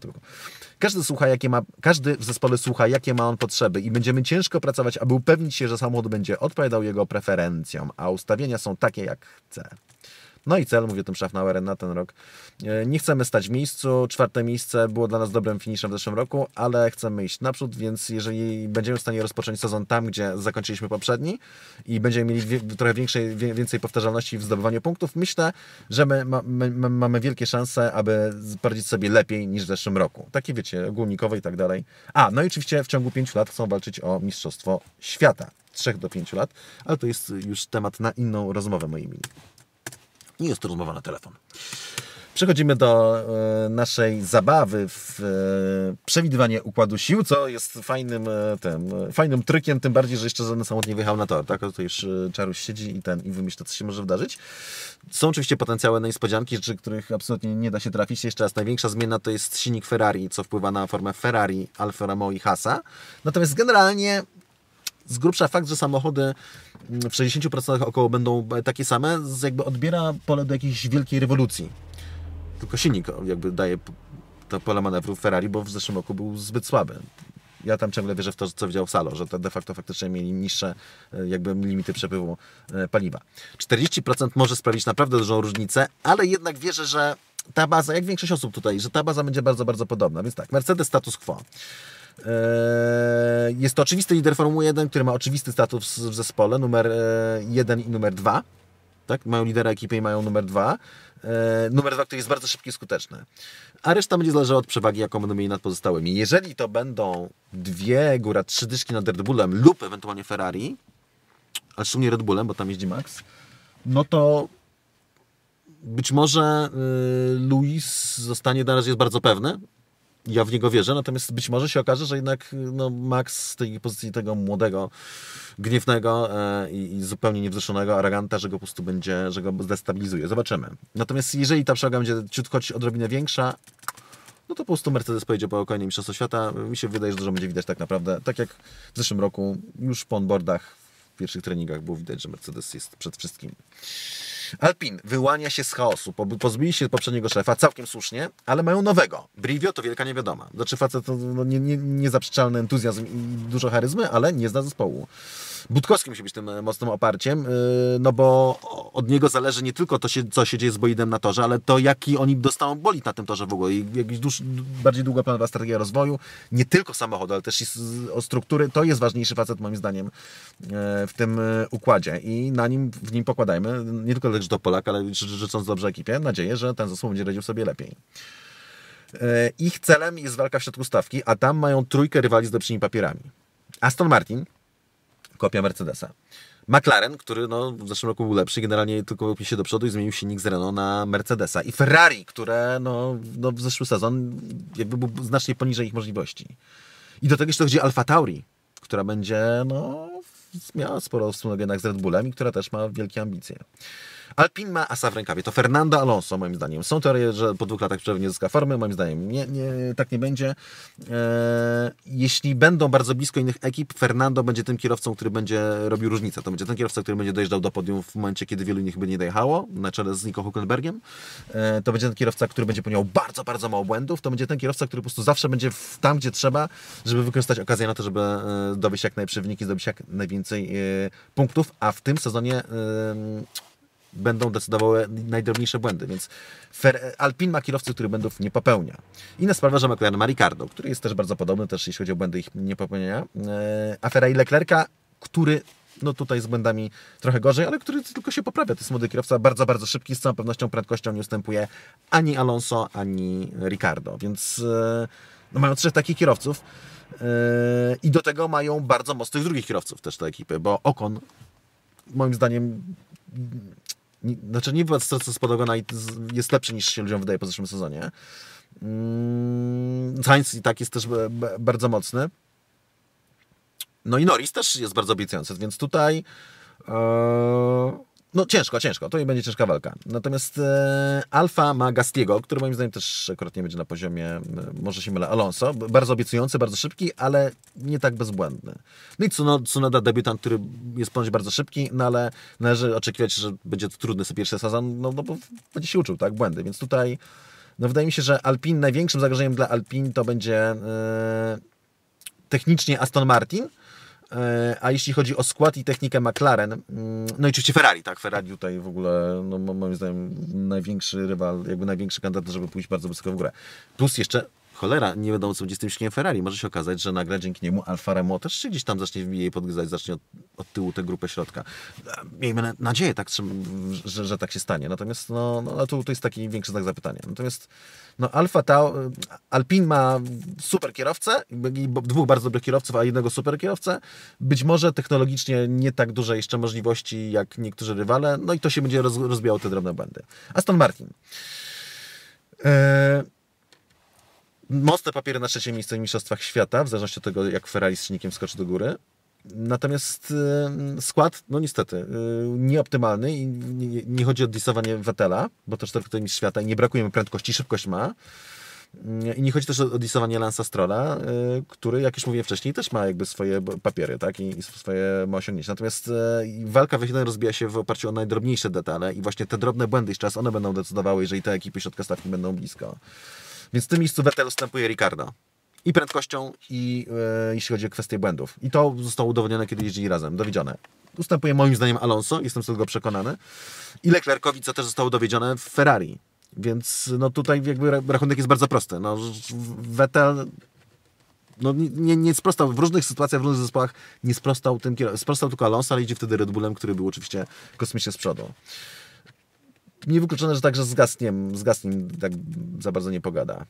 S1: Każdy słucha, jakie ma, każdy w zespole słucha, jakie ma on potrzeby i będziemy ciężko pracować, aby upewnić się, że samochód będzie odpowiadał jego preferencjom, a ustawienia są takie, jak chce. No i cel, mówię tym Schaffnauerem na ten rok. E, nie chcemy stać w miejscu. Czwarte miejsce było dla nas dobrym finiszem w zeszłym roku, ale chcemy iść naprzód, więc jeżeli będziemy w stanie rozpocząć sezon tam, gdzie zakończyliśmy poprzedni i będziemy mieli trochę większej, więcej powtarzalności w zdobywaniu punktów, myślę, że my, ma, my mamy wielkie szanse, aby poradzić sobie lepiej niż w zeszłym roku. Takie wiecie, ogólnikowe i tak dalej. A, no i oczywiście w ciągu pięciu lat chcą walczyć o Mistrzostwo Świata. 3 do 5 lat, ale to jest już temat na inną rozmowę, moimi. Nie jest to rozmowa na telefon. Przechodzimy do e, naszej zabawy w e, przewidywanie układu sił, co jest fajnym, e, e fajnym trykiem, tym bardziej, że jeszcze żaden samochód nie wyjechał na tor. Tak? Tutaj już e, Czaruś siedzi i ten i wymyśla, co się może wydarzyć. Są oczywiście potencjały niespodzianki, rzeczy, których absolutnie nie da się trafić. Jeszcze raz, największa zmiana to jest silnik Ferrari, co wpływa na formę Ferrari, Alfa Romeo i Hasa. Natomiast generalnie z grubsza fakt, że samochody mm, w 60% około będą e, takie same, jakby odbiera pole do jakiejś wielkiej rewolucji. Tylko silnik jakby daje to pole manewru Ferrari, bo w zeszłym roku był zbyt słaby. Ja tam ciągle wierzę w to, co widział Salo, że de facto faktycznie mieli niższe e, jakby limity przepływu e, paliwa. 40% może sprawić naprawdę dużą różnicę, ale jednak wierzę, że ta baza, jak większość osób tutaj, że ta baza będzie bardzo, bardzo podobna. Więc tak, Mercedes status quo. Eee, jest to oczywisty lider Formuły 1, który ma oczywisty status w zespole, numer 1 e, i numer 2. Tak? Mają lidera ekipy i mają numer 2. Eee, numer 2, który jest bardzo szybki i skuteczny. A reszta będzie zależała od przewagi, jaką będą mieli nad pozostałymi. Jeżeli to będą dwie, góra trzy dyszki nad Red Bullem lub ewentualnie Ferrari, a szczególnie Red Bullem, bo tam jeździ Max, no to być może y, Luis zostanie, na razie jest bardzo pewny, ja w niego wierzę, natomiast być może się okaże, że jednak no, Max z tej pozycji tego młodego, gniewnego e, i, zupełnie niewzruszonego araganta, że go po prostu będzie, że go zdestabilizuje. Zobaczymy. Natomiast jeżeli ta przewaga będzie ciut choć odrobinę większa, no to po prostu Mercedes pojedzie po okojnie Mistrzostwo Świata. Mi się wydaje, że dużo będzie widać tak naprawdę. Tak jak w zeszłym roku, już po onboardach, w pierwszych treningach było widać, że Mercedes jest przed wszystkim. Alpin wyłania się z chaosu. Pozbili się poprzedniego szefa, całkiem słusznie, ale mają nowego. Brivio to wielka niewiadoma. Znaczy facet to no, nie, nie, niezaprzeczalny entuzjazm i dużo charyzmy, ale nie zna zespołu. Budkowski musi być tym e, mocnym oparciem, e, no bo od niego zależy nie tylko to, co się dzieje z Boidem na torze, ale to, jaki oni dostaną bolid na tym torze w ogóle i jakiś dłuż, bardziej długoplanowa strategia rozwoju, nie tylko samochodu, ale też i o struktury, to jest ważniejszy facet moim zdaniem e, w tym układzie i na nim, w nim pokładajmy, nie tylko też do Polak, ale życząc dobrze ekipie, nadzieję, że ten zespół będzie radził sobie lepiej. Ich celem jest walka w środku stawki, a tam mają trójkę rywali z lepszymi papierami. Aston Martin, kopia Mercedesa. McLaren, który no, w zeszłym roku był lepszy, generalnie tylko się do przodu i zmienił silnik z Renault na Mercedesa. I Ferrari, które no, no, w zeszły sezon jakby był znacznie poniżej ich możliwości. I do tego jeszcze chodzi Alfa Tauri, która będzie no, miała sporo wspólnego jednak z Red Bullem i która też ma wielkie ambicje. Alpin ma asa w rękawie. To Fernando Alonso, moim zdaniem. Są teorie, że po dwóch latach pewnie zyska formy. Moim zdaniem nie, nie, tak nie będzie. E, jeśli będą bardzo blisko innych ekip, Fernando będzie tym kierowcą, który będzie robił różnicę. To będzie ten kierowca, który będzie dojeżdżał do podium w momencie, kiedy wielu innych by nie dojechało, na czele z Nico Huckenbergiem. E, to będzie ten kierowca, który będzie popełniał bardzo, bardzo mało błędów. To będzie ten kierowca, który po prostu zawsze będzie w, tam, gdzie trzeba, żeby wykorzystać okazję na to, żeby e, dobyć jak najlepsze wyniki, zdobyć jak najwięcej e, punktów, a w tym sezonie e, będą decydowały najdrobniejsze błędy, więc Alpin ma kierowcy, który błędów nie popełnia. Inna sprawa, że McLaren ma Ricardo, który jest też bardzo podobny, też jeśli chodzi o błędy ich niepopełnienia. E, afera i Leclerca, który no tutaj z błędami trochę gorzej, ale który tylko się poprawia. To jest młody kierowca, bardzo, bardzo szybki, z całą pewnością prędkością nie ustępuje ani Alonso, ani Ricardo, więc e, no, mają trzech takich kierowców e, i do tego mają bardzo mocnych drugich kierowców też te ekipy, bo Okon moim zdaniem znaczy nie Niewpad z Podogona jest lepszy niż się ludziom wydaje po zeszłym sezonie. Mm, Sainz i tak jest też bardzo mocny. No i Norris też jest bardzo obiecujący, więc tutaj... Yy no ciężko, ciężko, to nie będzie ciężka walka. Natomiast e, Alfa ma Gastiego, który moim zdaniem też akurat nie będzie na poziomie, może się mylę, Alonso. Bardzo obiecujący, bardzo szybki, ale nie tak bezbłędny. No i Tsunoda, debiutant, który jest ponoć bardzo szybki, no ale należy oczekiwać, że będzie to trudny sobie pierwszy sezon, no, no bo będzie się uczył, tak, błędy. Więc tutaj, no wydaje mi się, że Alpin, największym zagrożeniem dla Alpin to będzie e, technicznie Aston Martin, E, a jeśli chodzi o skład i technikę McLaren, mm, no i oczywiście Ferrari, tak, Ferrari tutaj w ogóle, no moim zdaniem największy rywal, jakby największy kandydat, żeby pójść bardzo wysoko w górę. Plus jeszcze cholera, nie wiadomo co będzie z tym silnikiem Ferrari. Może się okazać, że nagle dzięki niemu Alfa Romeo też się gdzieś tam zacznie jej podgryzać, zacznie od, od tyłu tę grupę środka. E, miejmy nadzieję, tak, że, że tak się stanie. Natomiast no, no to, to jest taki większy znak zapytania. Natomiast no, Alfa ta, e, Alpin ma super kierowcę, dwóch bardzo dobrych kierowców, a jednego super kierowcę. Być może technologicznie nie tak duże jeszcze możliwości jak niektórzy rywale, no i to się będzie roz, rozbijało te drobne błędy. Aston Martin. Yy mocne papiery na trzecie miejsce w Mistrzostwach Świata, w zależności od tego, jak Ferrari z silnikiem skoczy do góry. Natomiast y, skład, no niestety, y, nieoptymalny i nie, chodzi o disowanie Wetela, bo to cztery mistrz świata i nie brakuje mu prędkości, szybkość ma. Y, I nie chodzi też o disowanie Lansa Strola, który, jak już mówiłem wcześniej, też ma jakby swoje papiery tak? I, swoje ma osiągnięcia. Natomiast walka wychyleń rozbija się w oparciu o najdrobniejsze detale i właśnie te drobne błędy i czas one będą decydowały, jeżeli te ekipy środka stawki będą blisko. Więc w tym miejscu Vettel ustępuje Ricardo. I prędkością, i e, jeśli chodzi o kwestie błędów. I to zostało udowodnione, kiedy jeździli razem, dowiedzione. Ustępuje moim zdaniem Alonso, jestem z tego przekonany. I Leclercowi, co też zostało dowiedzione w Ferrari. Więc no tutaj jakby rachunek jest bardzo prosty. No, Vettel no, nie, nie sprostał, w różnych sytuacjach, w różnych zespołach nie sprostał tym kierowcom. Sprostał tylko Alonso, ale idzie wtedy Red Bullem, który był oczywiście kosmicznie z przodu niewykluczone, że także z Gasniem, tak za bardzo nie pogada.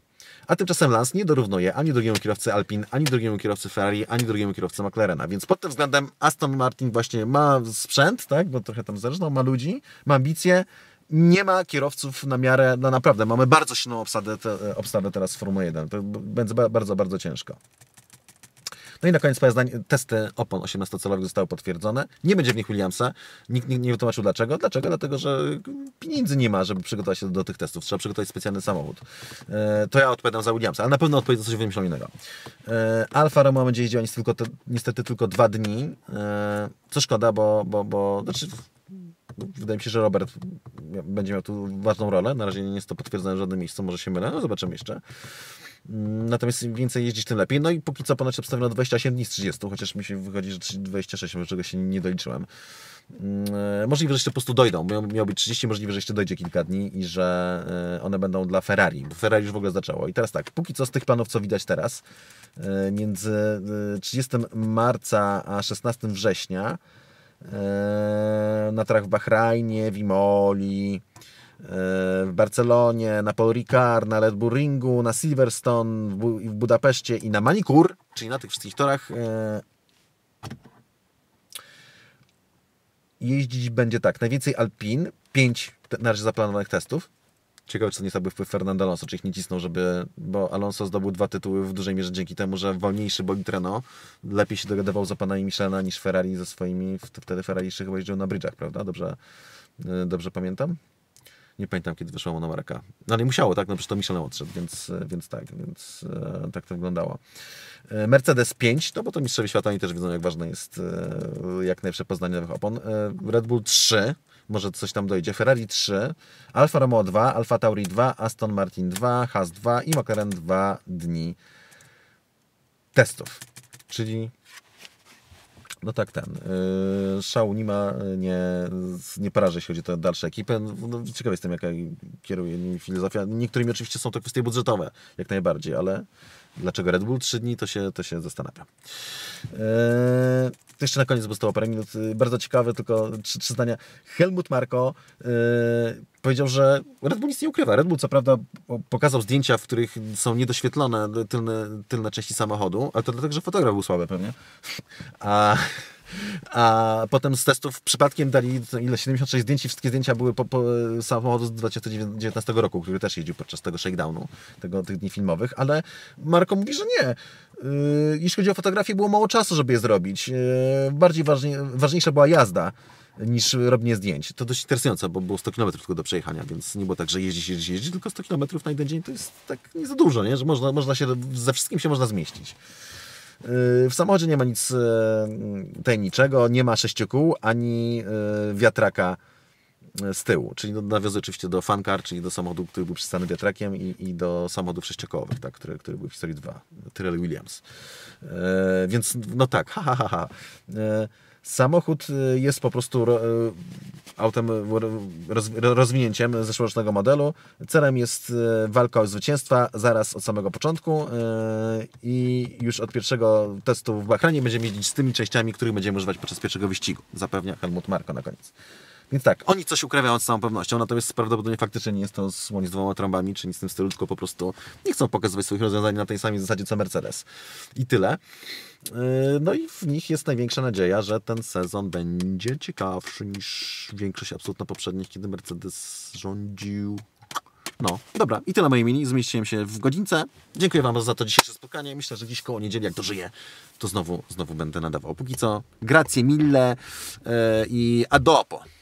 S1: A tymczasem Lance nie dorównuje ani drugiemu kierowcy Alpine, ani drugiemu kierowcy Ferrari, ani drugiemu kierowcy McLarena. Więc pod tym względem Aston Martin właśnie ma sprzęt, tak, bo trochę tam zależną, ma ludzi, ma ambicje, nie ma kierowców na miarę, no naprawdę, mamy bardzo silną obsadę, te, obsadę teraz w Formule 1. To będzie bardzo, bardzo ciężko. No i na koniec moje zdanie, testy opon 18-calowych zostały potwierdzone. Nie będzie w nich Williamsa. Nikt, nikt nie wytłumaczył dlaczego. Dlaczego? Dlatego, że pieniędzy nie ma, żeby przygotować się do, do tych testów. Trzeba przygotować specjalny samochód. E, to ja odpowiadam za Williamsa, ale na pewno odpowiedzę coś wymyślą innego. E, Alfa Romeo będzie jeździła niestety tylko, te, niestety tylko dwa dni, e, co szkoda, bo, bo, bo znaczy, wydaje mi się, że Robert będzie miał tu ważną rolę. Na razie nie jest to potwierdzone w żadnym miejscu, może się mylę, no zobaczymy jeszcze. Natomiast im więcej jeździć, tym lepiej. No i póki co ponoć obstawiono 28 dni z 30, chociaż mi się wychodzi, że 26, do czego się nie doliczyłem. Mm, e, możliwe, że jeszcze po prostu dojdą. Miał, być 30, możliwe, że jeszcze dojdzie kilka dni i że e, one będą dla Ferrari, bo Ferrari już w ogóle zaczęło. I teraz tak, póki co z tych planów, co widać teraz, e, między 30 marca a 16 września na trach w Bahrajnie, w Imoli, E, w Barcelonie, na Paul Ricard, na Red Bull Ringu, na Silverstone w Budapeszcie i na Manikur, czyli na tych wszystkich torach e, jeździć będzie tak, najwięcej Alpin, 5 na razie zaplanowanych testów. Ciekawe, czy to nie słaby wpływ Fernando Alonso, czy ich nie cisnął, żeby, bo Alonso zdobył dwa tytuły w dużej mierze dzięki temu, że wolniejszy bolid Renault lepiej się dogadywał za opanami Michelina niż Ferrari ze swoimi, wtedy Ferrari jeszcze chyba jeździł na brydżach, prawda? Dobrze, e, dobrze pamiętam? nie pamiętam kiedy wyszła monomarka. No ale musiało, tak? No przecież to Michelin odszedł, więc, więc tak, więc e, tak to wyglądało. E, Mercedes 5, no bo to mistrzowie świata, oni też wiedzą jak ważne jest e, jak najlepsze poznanie nowych opon. E, Red Bull 3, może coś tam dojdzie. Ferrari 3, Alfa Romeo 2, Alfa Tauri 2, Aston Martin 2, Haas 2 i McLaren 2 dni testów. Czyli no tak, ten. Yy, szału nie ma, nie, nie jeśli chodzi o dalsze ekipy. No, no ciekaw jestem, jaka kieruje nimi filozofia. Niektórymi oczywiście są to kwestie budżetowe, jak najbardziej, ale Dlaczego Red Bull 3 dni, to się, to się zastanawiam. Eee, jeszcze na koniec, zostało parę minut. No, bardzo ciekawe, tylko trzy, trzy zdania. Helmut Marko eee, powiedział, że Red Bull nic nie ukrywa. Red Bull co prawda pokazał zdjęcia, w których są niedoświetlone tylne, tylne części samochodu, ale to dlatego, że fotograf był słaby pewnie. A a potem z testów przypadkiem dali ile 76 zdjęć i wszystkie zdjęcia były po, po samochodu z 2019 roku, który też jeździł podczas tego shakedownu, tego, tych dni filmowych, ale Marko mówi, że nie. Yy, jeśli chodzi o fotografię, było mało czasu, żeby je zrobić. Yy, bardziej ważnie, ważniejsza była jazda niż robienie zdjęć. To dość interesujące, bo było 100 km tylko do przejechania, więc nie było tak, że jeździ, jeździ, jeździ, tylko 100 km na jeden dzień to jest tak nie za dużo, nie? że można, można się, ze wszystkim się można zmieścić. Y, w samochodzie nie ma nic y, tajemniczego, nie ma sześciokół ani y, wiatraka z tyłu, czyli no, nawiązuje oczywiście do fankar, czyli do samochodu, który był przystany wiatrakiem i, i do samochodów sześciokołowych, tak, które, które były w historii 2, Tyrell Williams. E, więc no tak, ha, ha, ha, ha. E, Samochód y, jest po prostu y, autem rozwinięciem zeszłorocznego modelu. Celem jest y, walka o zwycięstwa zaraz od samego początku i już od pierwszego testu w Bahrainie będziemy jeździć z tymi częściami, których będziemy używać podczas pierwszego wyścigu. Zapewnia Helmut Marko na koniec. Więc tak, oni coś ukrawiają z całą pewnością, natomiast prawdopodobnie faktycznie nie jest to słoń z dwoma trąbami, czy nic w tym stylu, tylko po prostu nie chcą pokazywać swoich rozwiązań na tej samej zasadzie co Mercedes. I tyle. Yy, no i w nich jest największa nadzieja, że ten sezon będzie ciekawszy niż większość absolutna poprzednich, kiedy Mercedes rządził. No, dobra, i tyle mojej mini. Zmieściłem się w godzince. Dziękuję Wam za to dzisiejsze spotkanie. Myślę, że dziś koło niedzieli, jak to żyje, to znowu, znowu będę nadawał. Póki co, grazie mille yy, i adopo.